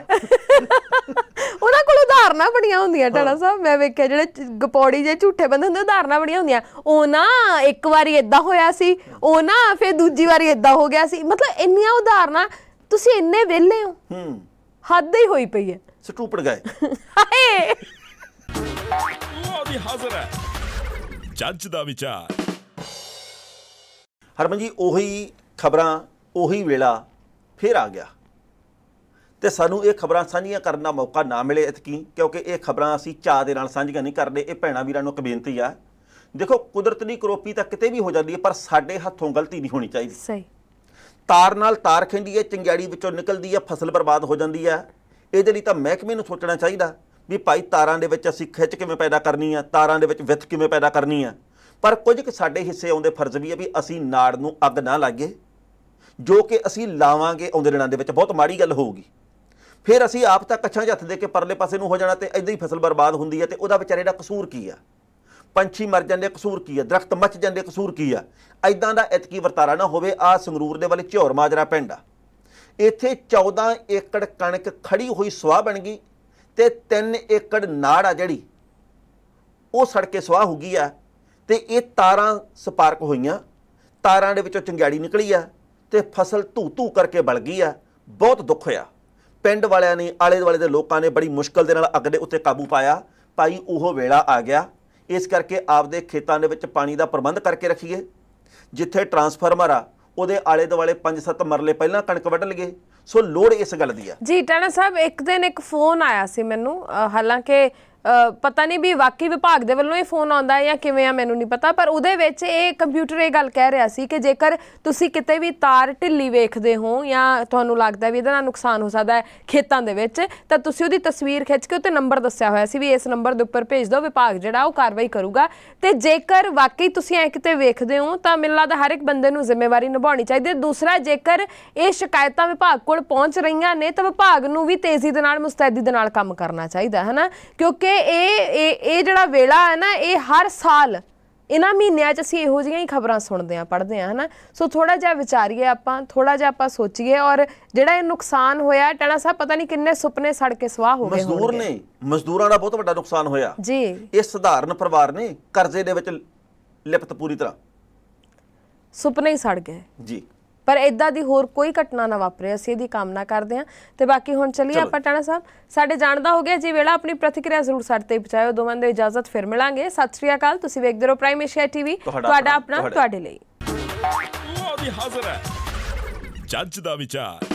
ਉਹਨਾਂ ਕੋਲ ਉਦਾਹਰਨਾਂ ਬੜੀਆਂ ਹੁੰਦੀਆਂ ਟਾਣਾ ਸਾਹਿਬ ਮੈਂ ਵੇਖਿਆ ਜਿਹੜੇ ਗਪੌੜੀ ਜੇ ਝੂਠੇ ਬੰਦੇ ਹੁੰਦੇ ਉਦਾਹਰਨਾਂ ਬੜੀਆਂ ਹੁੰਦੀਆਂ ਉਹ ਨਾ ਇੱਕ ਵਾਰੀ ਇਦਾਂ ਹੋਇਆ ਸੀ ਉਹ ਨਾ ਫਿਰ ਦੂਜੀ ਵਾਰੀ ਇਦਾਂ ਹੋ ਗਿਆ ਸੀ ਮਤਲਬ ਇੰਨੀਆਂ ਉਦਾਹਰਨਾਂ ਤੁਸੀਂ ਇੰਨੇ ਵਿਹਲੇ ਹੋ ਹੂੰ ਹੱਦ ਹੀ ਹੋਈ ਪਈ ਹੈ ਸਟੂਪਿਡ ਗਏ ਹਾਏ ਦੀ ਹਾਜ਼ਰ ਹੈ ਜੱਜ ਦਾ ਵਿਚਾਰ ਹਰਮਨ ਜੀ ਉਹੀ ਖਬਰਾਂ ਉਹੀ ਵੇਲਾ ਫੇਰ ਆ ਗਿਆ ਤੇ ਸਾਨੂੰ ਇਹ ਖਬਰਾਂ ਸਾਂਝੀਆਂ ਕਰਨ ਦਾ ਮੌਕਾ ਨਾ ਮਿਲੇ ਇਤਕੀ ਕਿਉਂਕਿ ਇਹ ਖਬਰਾਂ ਅਸੀਂ ਚਾਹ ਦੇ ਨਾਲ ਸਾਂਝੀਆਂ ਨਹੀਂ ਕਰਦੇ ਇਹ ਭੈਣਾ ਵੀਰਾਂ ਨੂੰ ਇੱਕ ਬੇਨਤੀ ਆ ਦੇਖੋ ਕੁਦਰਤ ਦੀ ਕਰੋਪੀ ਤਾਂ ਕਿਤੇ ਵੀ ਹੋ ਜਾਂਦੀ ਹੈ ਪਰ ਸਾਡੇ ਹੱਥੋਂ ਗਲਤੀ ਨਹੀਂ ਹੋਣੀ ਚਾਹੀਦੀ ਸਹੀ ਤਾਰ ਨਾਲ ਤਾਰ ਖਿੰਡੀ ਚੰਗਿਆੜੀ ਵਿੱਚੋਂ ਨਿਕਲਦੀ ਹੈ ਫਸਲ ਬਰਬਾਦ ਹੋ ਜਾਂਦੀ ਹੈ ਇਹਦੇ ਲਈ ਤਾਂ ਮਹਿਕਮੇ ਨੂੰ ਸੋਚਣਾ ਚਾਹੀਦਾ ਵੀ ਭਾਈ ਤਾਰਾਂ ਦੇ ਵਿੱਚ ਅਸੀਂ ਖਿੱਚ ਕਿਵੇਂ ਪੈਦਾ ਕਰਨੀ ਆ ਤਾਰਾਂ ਦੇ ਵਿੱਚ ਵਿਥ ਕਿਵੇਂ ਪੈਦਾ ਕਰਨੀ ਆ ਪਰ ਕੁਝ ਕਿ ਸਾਡੇ ਹਿੱਸੇ ਆਉਂਦੇ ਫਰਜ਼ ਵੀ ਆ ਵੀ ਅਸੀਂ ਨਾੜ ਨੂੰ ਅੱਗ ਨਾ ਲਾਗੇ ਜੋ ਕਿ ਅਸੀਂ ਲਾਵਾਂਗੇ ਆਉਂਦੇ ਦਿਨਾਂ ਦੇ ਵਿੱਚ ਬਹੁਤ ਮਾੜੀ ਗੱਲ ਹੋਊਗੀ ਫਿਰ ਅਸੀਂ ਆਪ ਤਾਂ ਕੱਛਾਂ ਜੱਥ ਦੇ ਕੇ ਪਰਲੇ ਪਾਸੇ ਨੂੰ ਹੋ ਜਾਣਾ ਤੇ ਇਦਾਂ ਹੀ ਫਸਲ ਬਰਬਾਦ ਹੁੰਦੀ ਆ ਤੇ ਉਹਦਾ ਵਿਚਾਰੇ ਦਾ ਕਸੂਰ ਕੀ ਆ ਪੰਛੀ ਮਰ ਜਾਂਦੇ ਕਸੂਰ ਕੀ ਆ ਦਰਖਤ ਮੱਚ ਜਾਂਦੇ ਕਸੂਰ ਕੀ ਆ ਐਦਾਂ ਦਾ ਇਤਕੀ ਵਰਤਾਰਾ ਨਾ ਹੋਵੇ ਆ ਸੰਗਰੂਰ ਦੇ ਵਾਲੇ ਝੌਰ ਮਾਜਰਾ ਪਿੰਡ ਆ ਇੱਥੇ 14 ਏਕੜ ਕਣਕ ਖੜੀ ਹੋਈ ਸਵਾਹ ਬਣ ਗਈ ਤੇ 3 ਏਕੜ ਨਾੜ ਆ ਜਿਹੜੀ ਉਹ ਸੜ ਕੇ ਸਵਾਹ ਹੋ ਗਈ ਆ ਤੇ ਇਹ ਤਾਰਾਂ ਸਪਾਰਕ ਹੋਈਆਂ ਤਾਰਾਂ ਦੇ ਵਿੱਚੋਂ ਚੰਗਿਆੜੀ ਨਿਕਲੀ ਆ ਤੇ ਫਸਲ ਧੂ ਧੂ ਕਰਕੇ ਬਲ ਗਈ ਆ ਬਹੁਤ ਦੁੱਖ ਹੋਇਆ ਪਿੰਡ ਵਾਲਿਆਂ ਨੇ ਆਲੇ ਦੁਆਲੇ ਦੇ ਲੋਕਾਂ ਨੇ ਬੜੀ ਮੁਸ਼ਕਲ ਦੇ ਨਾਲ ਅੱਗ ਦੇ ਉੱਤੇ ਕਾਬੂ ਪਾਇਆ ਭਾਈ ਉਹ ਵੇਲਾ ਆ ਗਿਆ ਇਸ ਕਰਕੇ ਆਪਦੇ ਖੇਤਾਂ ਦੇ ਵਿੱਚ ਪਾਣੀ ਦਾ ਪ੍ਰਬੰਧ ਕਰਕੇ ਰੱਖੀਏ ਜਿੱਥੇ ਟਰਾਂਸਫਾਰਮਰ ਆ ਉਹਦੇ ਆਲੇ ਦੁਆਲੇ 5-7 ਮਰਲੇ ਪਹਿਲਾਂ ਕਣਕ ਵੱਢ ਲਗੇ ਸੋ ਲੋੜ ਇਸ ਗੱਲ ਦੀ ਆ ਜੀ ਟਾਣਾ ਸਾਹਿਬ ਇੱਕ ਦਿਨ ਇੱਕ ਫੋਨ ਆਇਆ ਸੀ ਮੈਨੂੰ ਹਾਲਾਂਕਿ ਪਤਾ ਨਹੀਂ ਵੀ ਵਾਕਈ ਵਿਭਾਗ ਦੇ ਵੱਲੋਂ ਇਹ ਫੋਨ ਆਉਂਦਾ ਹੈ ਜਾਂ ਕਿਵੇਂ ਆ ਮੈਨੂੰ ਨਹੀਂ ਪਤਾ ਪਰ ਉਹਦੇ ਵਿੱਚ ਇਹ ਕੰਪਿਊਟਰ ਇਹ ਗੱਲ ਕਹਿ ਰਿਹਾ ਸੀ ਕਿ ਜੇਕਰ ਤੁਸੀਂ ਕਿਤੇ ਵੀ ਤਾਰ ਢਿੱਲੀ ਵੇਖਦੇ ਹੋ ਜਾਂ ਤੁਹਾਨੂੰ ਲੱਗਦਾ ਵੀ ਇਹਦਾ ਨਾਲ ਨੁਕਸਾਨ ਹੋ ਸਕਦਾ ਹੈ ਖੇਤਾਂ ਦੇ ਵਿੱਚ ਤਾਂ ਤੁਸੀਂ ਉਹਦੀ ਤਸਵੀਰ ਖਿੱਚ ਕੇ ਉੱਤੇ ਨੰਬਰ ਦੱਸਿਆ ਹੋਇਆ ਸੀ ਵੀ ਇਸ ਨੰਬਰ ਦੇ ਉੱਪਰ ਭੇਜ ਦਿਓ ਵਿਭਾਗ ਜਿਹੜਾ ਉਹ ਕਾਰਵਾਈ ਕਰੂਗਾ ਤੇ ਜੇਕਰ ਵਾਕਈ ਤੁਸੀਂ ਐ ਕਿਤੇ ਵੇਖਦੇ ਹੋ ਤਾਂ ਮਿਲਣਾ ਦਾ ਹਰ ਇੱਕ ਬੰਦੇ ਨੂੰ ਜ਼ਿੰਮੇਵਾਰੀ ਨਿਭਾਉਣੀ ਚਾਹੀਦੀ ਹੈ ਦੂਸਰਾ ਜੇਕਰ ਇਹ ਸ਼ਿਕਾਇਤਾਂ ਵਿਭਾਗ ਕੋਲ ਪਹੁੰਚ ਰਹੀਆਂ ਨੇ ਤਾਂ ਵਿਭਾਗ ਨੂੰ ਵੀ ਤੇਜ਼ੀ ਦੇ ਨਾਲ ਮੁਸਤੈਦੀ ਦੇ ਨਾਲ ਕੰਮ ਕਰਨਾ ਚਾਹੀਦਾ ਹੈ ਨਾ ਕਿਉਂਕਿ ਇਹ ਇਹ ਜਿਹੜਾ ਵੇਲਾ ਹੈ ਨਾ ਇਹ ਹਰ ਸਾਲ ਇਹਨਾਂ ਮਹੀਨਿਆਂ 'ਚ ਅਸੀਂ ਇਹੋ ਜਿਹੀਆਂ ਹੀ ਖਬਰਾਂ ਸੁਣਦੇ ਆਂ ਪੜ੍ਹਦੇ ਆਂ ਹਨਾ ਸੋ ਥੋੜਾ ਜਿਹਾ ਵਿਚਾਰੀਏ ਆਪਾਂ ਥੋੜਾ ਜਿਹਾ ਆਪਾਂ ਸੋਚੀਏ ਔਰ ਜਿਹੜਾ ਇਹ ਨੁਕਸਾਨ ਹੋਇਆ ਟਣਾ ਸਾਹਿਬ ਪਤਾ ਨਹੀਂ ਕਿੰਨੇ ਸੁਪਨੇ ਸੜ ਕੇ ਸਵਾਹ ਹੋ ਗਏ ਮਜ਼ਦੂਰ ਨੇ ਮਜ਼ਦੂਰਾਂ ਦਾ ਬਹੁਤ ਵੱਡਾ ਨੁਕਸਾਨ ਹੋਇਆ ਜੀ ਇਹ ਸਧਾਰਨ ਪਰਿਵਾਰ ਨੇ ਕਰਜ਼ੇ ਦੇ ਵਿੱਚ ਲਿਪਤ ਪੂਰੀ ਤਰ੍ਹਾਂ ਸੁਪਨੇ ਹੀ ਸੜ ਗਏ ਜੀ ਪਰ ਇਦਾਂ ਦੀ ਹੋਰ ਕੋਈ ਘਟਨਾ ਨਾ ਵਾਪਰੇ ਅਸੀਂ ਇਹਦੀ ਕਾਮਨਾ ਕਰਦੇ ਹਾਂ ਤੇ ਬਾਕੀ ਹੁਣ ਚੱਲੀਏ ਆਪਾਂ ਟਾਣਾ ਸਾਹਿਬ ਸਾਡੇ ਜਾਣਦਾ ਹੋ ਗਿਆ ਜੀ ਵੇਲਾ ਆਪਣੀ ਪ੍ਰਤੀਕਿਰਿਆ ਜ਼ਰੂਰ ਸਾਡੇ ਤੇ ਪਹੁੰਚਾਇਓ ਦੋਵਾਂ ਦੇ ਇਜਾਜ਼ਤ ਫਿਰ ਮਿਲਾਂਗੇ ਸਤਿ ਸ੍ਰੀ ਅਕਾਲ ਤੁਸੀਂ ਵੇਖਦੇ ਰਹੋ ਪ੍ਰਾਈਮ ਏਸ਼ੀਆ ਟੀਵੀ ਤੁਹਾਡਾ ਆਪਣਾ ਤੁਹਾਡੇ ਲਈ ਉਹ ਵੀ ਹਾਜ਼ਰ ਹੈ ਜੱਜ ਦਾ ਵਿਚਾਰ